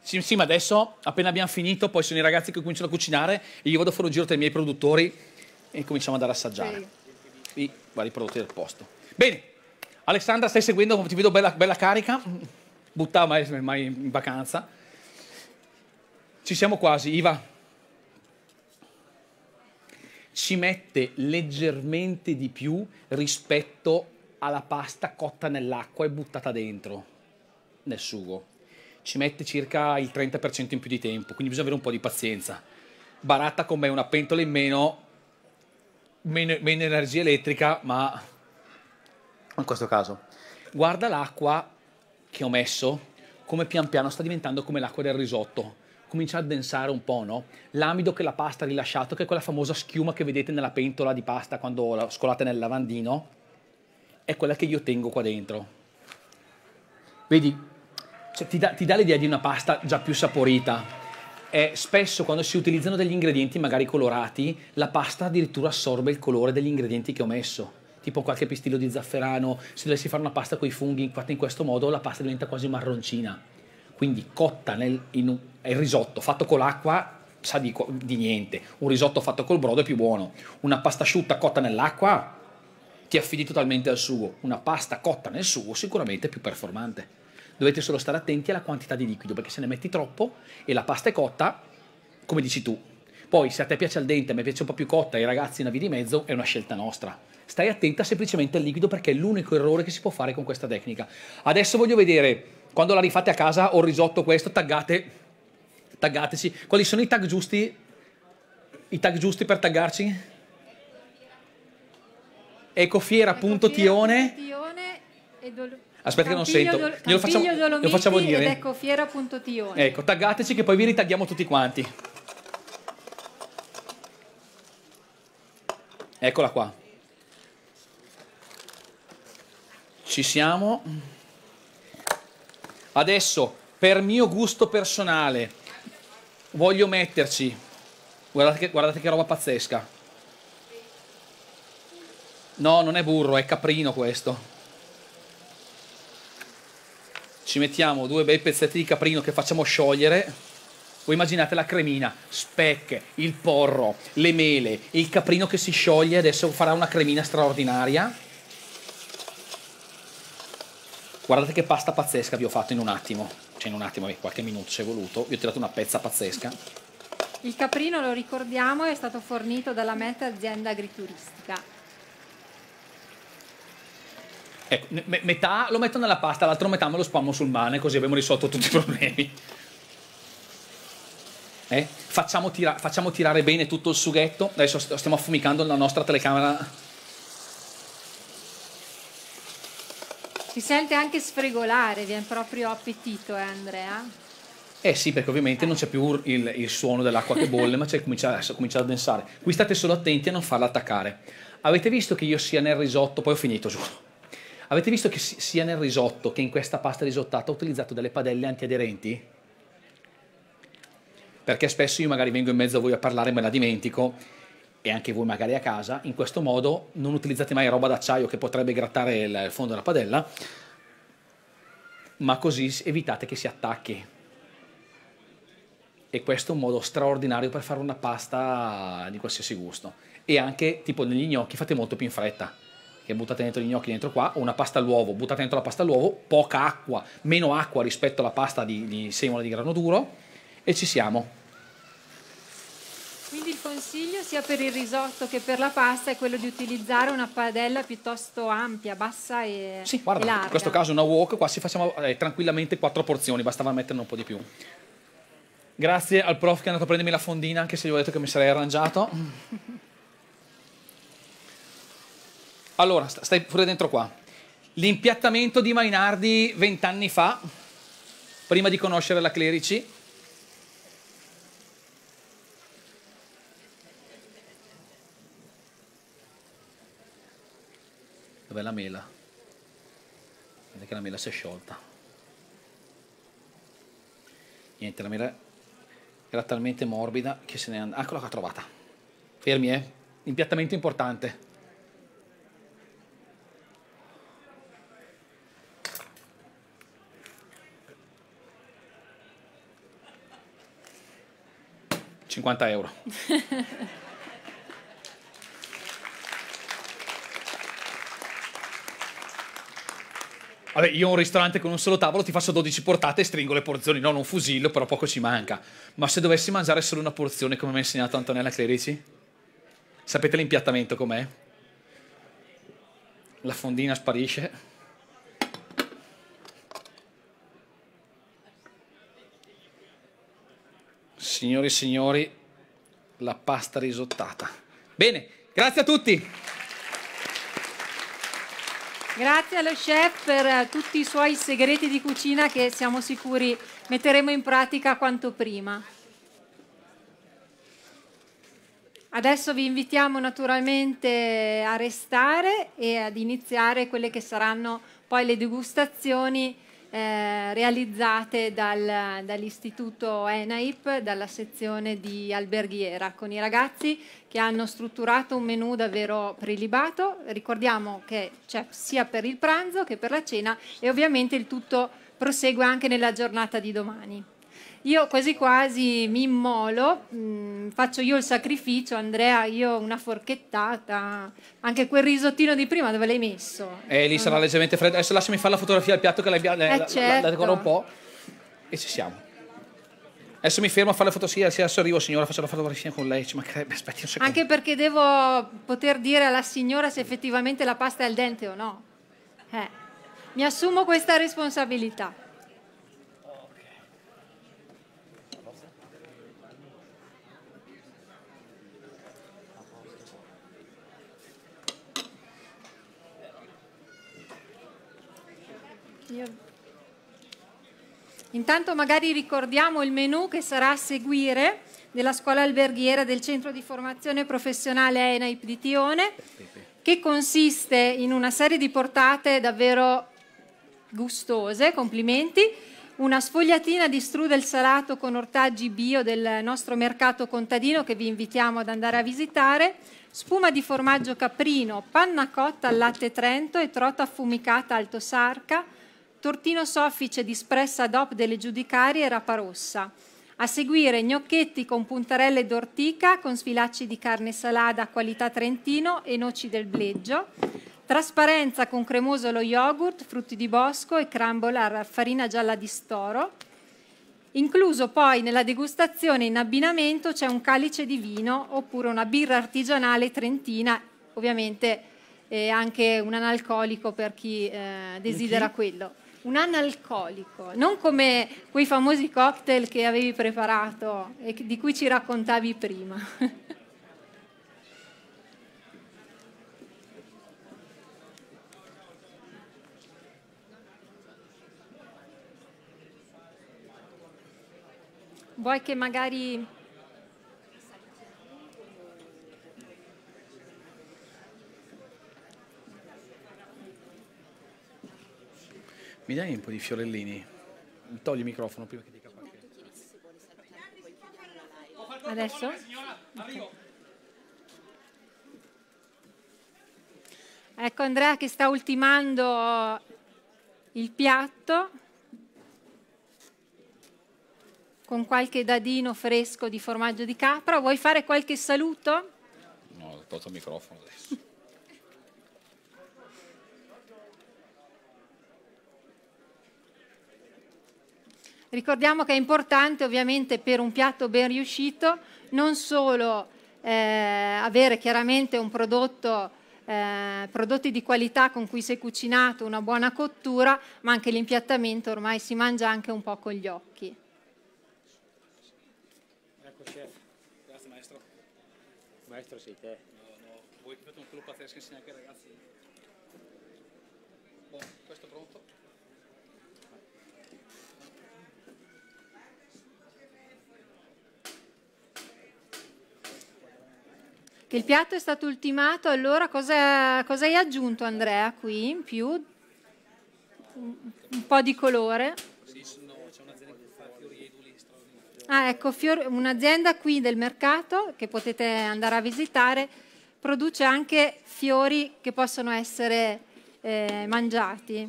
sì, sì ma adesso appena abbiamo finito, poi sono i ragazzi che cominciano a cucinare, io vado a fare un giro tra i miei produttori e cominciamo ad assaggiare. Sì. I vari prodotti del posto. Bene, Alessandra, stai seguendo? Ti vedo bella, bella carica. Buttava mai, mai in vacanza. Ci siamo quasi, Iva. Ci mette leggermente di più rispetto alla pasta cotta nell'acqua e buttata dentro, nel sugo. Ci mette circa il 30% in più di tempo, quindi bisogna avere un po' di pazienza. Baratta con me una pentola in meno, meno, meno energia elettrica, ma in questo caso. Guarda l'acqua che ho messo, come pian piano sta diventando come l'acqua del risotto. Comincia a densare un po', no? L'amido che la pasta ha rilasciato, che è quella famosa schiuma che vedete nella pentola di pasta quando la scolate nel lavandino, è quella che io tengo qua dentro. Vedi, cioè, ti, dà, l'idea di una pasta già più saporita. E spesso quando si utilizzano degli ingredienti magari colorati, la pasta addirittura assorbe il colore degli ingredienti che ho messo tipo qualche pistillo di zafferano, se dovessi fare una pasta con i funghi fatta in questo modo, la pasta diventa quasi marroncina. Quindi cotta nel un, il risotto fatto con l'acqua sa di, di, niente. Un risotto fatto col brodo è più buono. Una pasta asciutta cotta nell'acqua ti affidi totalmente al sugo. Una pasta cotta nel sugo sicuramente è più performante. Dovete solo stare attenti alla quantità di liquido perché se ne metti troppo e la pasta è cotta, come dici tu. Poi se a te piace al dente, a me piace un po' più cotta, ai ragazzi una via di mezzo, è una scelta nostra stai attenta semplicemente al liquido perché è l'unico errore che si può fare con questa tecnica. Adesso voglio vedere, quando la rifate a casa, ho risotto questo, taggate, taggateci. Quali sono i tag giusti? I tag giusti per taggarci? Ecofiera.tione Aspetta Campiglio, che non sento, glielo facciamo, glielo facciamo dire. Ed ecofiera.tione Ecco, taggateci che poi vi ritaghiamo tutti quanti. Eccola qua. Ci siamo. Adesso, per mio gusto personale, voglio metterci, guardate che, guardate che roba pazzesca. No, non è burro, è caprino questo. Ci mettiamo due bei pezzetti di caprino che facciamo sciogliere. Voi immaginate la cremina, speck, il porro, le mele, il caprino che si scioglie, adesso farà una cremina straordinaria. Guardate che pasta pazzesca vi ho fatto in un attimo, cioè in un attimo, eh, qualche minuto ci è voluto, vi ho tirato una pezza pazzesca. Il caprino, lo ricordiamo, è stato fornito dalla Meta Azienda Agrituristica. Ecco, metà lo metto nella pasta, l'altra metà me lo spammo sul mane, così abbiamo risolto tutti i problemi. Eh? Facciamo, tira facciamo tirare bene tutto il sughetto, adesso st stiamo affumicando la nostra telecamera Si sente anche sfregolare, viene proprio appetito, eh, Andrea? Eh sì, perché ovviamente eh. non c'è più il, il suono dell'acqua che bolle, ma c'è cominciato cominciare a densare. Qui state solo attenti a non farla attaccare. Avete visto che io sia nel risotto, poi ho finito, giuro. Avete visto che sia nel risotto che in questa pasta risottata ho utilizzato delle padelle antiaderenti? Perché spesso io magari vengo in mezzo a voi a parlare e me la dimentico e anche voi magari a casa, in questo modo non utilizzate mai roba d'acciaio che potrebbe grattare il fondo della padella, ma così evitate che si attacchi. E questo è un modo straordinario per fare una pasta di qualsiasi gusto. E anche tipo negli gnocchi fate molto più in fretta, che buttate dentro gli gnocchi dentro qua, o una pasta all'uovo, buttate dentro la pasta all'uovo, poca acqua, meno acqua rispetto alla pasta di, di semola di grano duro, e ci siamo. Quindi il consiglio sia per il risotto che per la pasta è quello di utilizzare una padella piuttosto ampia, bassa e, sì, guarda, e larga. In questo caso una wok, qua si facciamo eh, tranquillamente quattro porzioni, bastava metterne un po' di più. Grazie al prof che è andato a prendermi la fondina, anche se gli ho detto che mi sarei arrangiato. Allora, stai pure dentro qua. L'impiattamento di Mainardi vent'anni fa, prima di conoscere la Clerici, Dov'è la mela? Vedete che la mela si è sciolta. Niente, la mela era talmente morbida che se ne è andata. Eccola qua trovata. Fermi, eh. Impiattamento importante. €50 euro. Vabbè, io ho un ristorante con un solo tavolo, ti faccio 12 portate e stringo le porzioni. Non un fusillo, però poco ci manca. Ma se dovessi mangiare solo una porzione, come mi ha insegnato Antonella Clerici? Sapete l'impiattamento com'è? La fondina sparisce. Signori e signori, la pasta risottata. Bene, grazie a tutti. Grazie allo chef per eh, tutti i suoi segreti di cucina che siamo sicuri metteremo in pratica quanto prima. Adesso vi invitiamo naturalmente a restare e ad iniziare quelle che saranno poi le degustazioni eh, realizzate dal, dall'istituto ENAIP, dalla sezione di alberghiera, con i ragazzi che hanno strutturato un menù davvero prelibato. Ricordiamo che c'è sia per il pranzo che per la cena e ovviamente il tutto prosegue anche nella giornata di domani. Io quasi quasi mi immolo, mh, mm, faccio io il sacrificio, Andrea, io una forchettata, anche quel risottino di prima dove l'hai messo. Eh, lì sarà leggermente freddo. Adesso lasciami fare la fotografia al piatto che eh, la, la, eh, certo. la, la decoro un po' e ci siamo. Adesso mi fermo a fare la fotosintesi, sì, adesso arrivo signora, faccio la fotografia con lei, ci mancherebbe, aspetti un secondo. Anche perché devo poter dire alla signora se effettivamente la pasta è al dente o no. Eh. Mi assumo questa responsabilità. Okay. Io... Intanto magari ricordiamo il menu che sarà a seguire della scuola alberghiera del centro di formazione professionale ENAIP di Tione, che consiste in una serie di portate davvero gustose, complimenti, una sfogliatina di strudel salato con ortaggi bio del nostro mercato contadino che vi invitiamo ad andare a visitare, spuma di formaggio caprino, panna cotta al latte trento e trota affumicata alto sarca, Tortino soffice di ad op delle giudicarie e rapa rossa. A seguire gnocchetti con puntarelle d'ortica, con sfilacci di carne salada a qualità trentino e noci del bleggio. Trasparenza con cremoso lo yogurt, frutti di bosco e crumble a farina gialla di storo. Incluso poi nella degustazione in abbinamento c'è un calice di vino oppure una birra artigianale trentina, ovviamente eh, anche un analcolico per chi eh, desidera okay. quello un analcolico, non come quei famosi cocktail che avevi preparato e di cui ci raccontavi prima. Vuoi che magari Mi dai un po' di fiorellini? Togli il microfono prima che dica qualche... Adesso? Okay. Ecco Andrea che sta ultimando il piatto con qualche dadino fresco di formaggio di capra. Vuoi fare qualche saluto? No, ho tolto il microfono adesso. Ricordiamo che è importante ovviamente per un piatto ben riuscito non solo eh, avere chiaramente un prodotto, eh, prodotti di qualità con cui si è cucinato, una buona cottura, ma anche l'impiattamento ormai si mangia anche un po' con gli occhi. Ecco chef, grazie maestro. Maestro sei te. No, no, voi avete un culo pazzesco insieme anche ragazzi. Che il piatto è stato ultimato, allora cosa, cosa hai aggiunto Andrea qui in più? Un, un po' di colore? Sì, c'è un'azienda che fa fiori Ah, ecco, fior, un'azienda qui del mercato che potete andare a visitare produce anche fiori che possono essere eh, mangiati.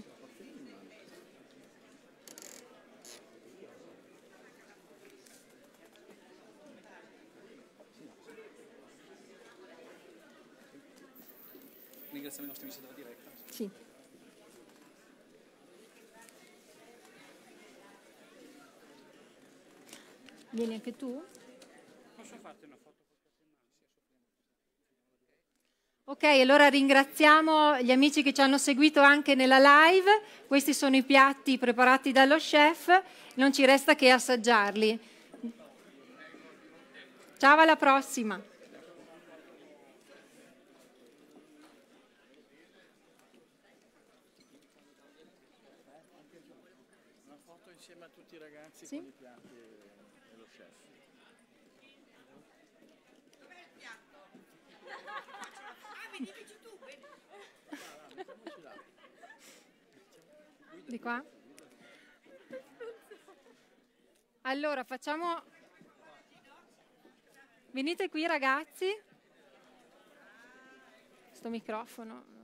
ringraziamo i nostri amici della diretta. Sì. Vieni anche tu? Posso farti una foto? Ok, allora ringraziamo gli amici che ci hanno seguito anche nella live. Questi sono i piatti preparati dallo chef, non ci resta che assaggiarli. Ciao, alla prossima! tutti qua? Allora, facciamo... Venite qui ragazzi. Sto microfono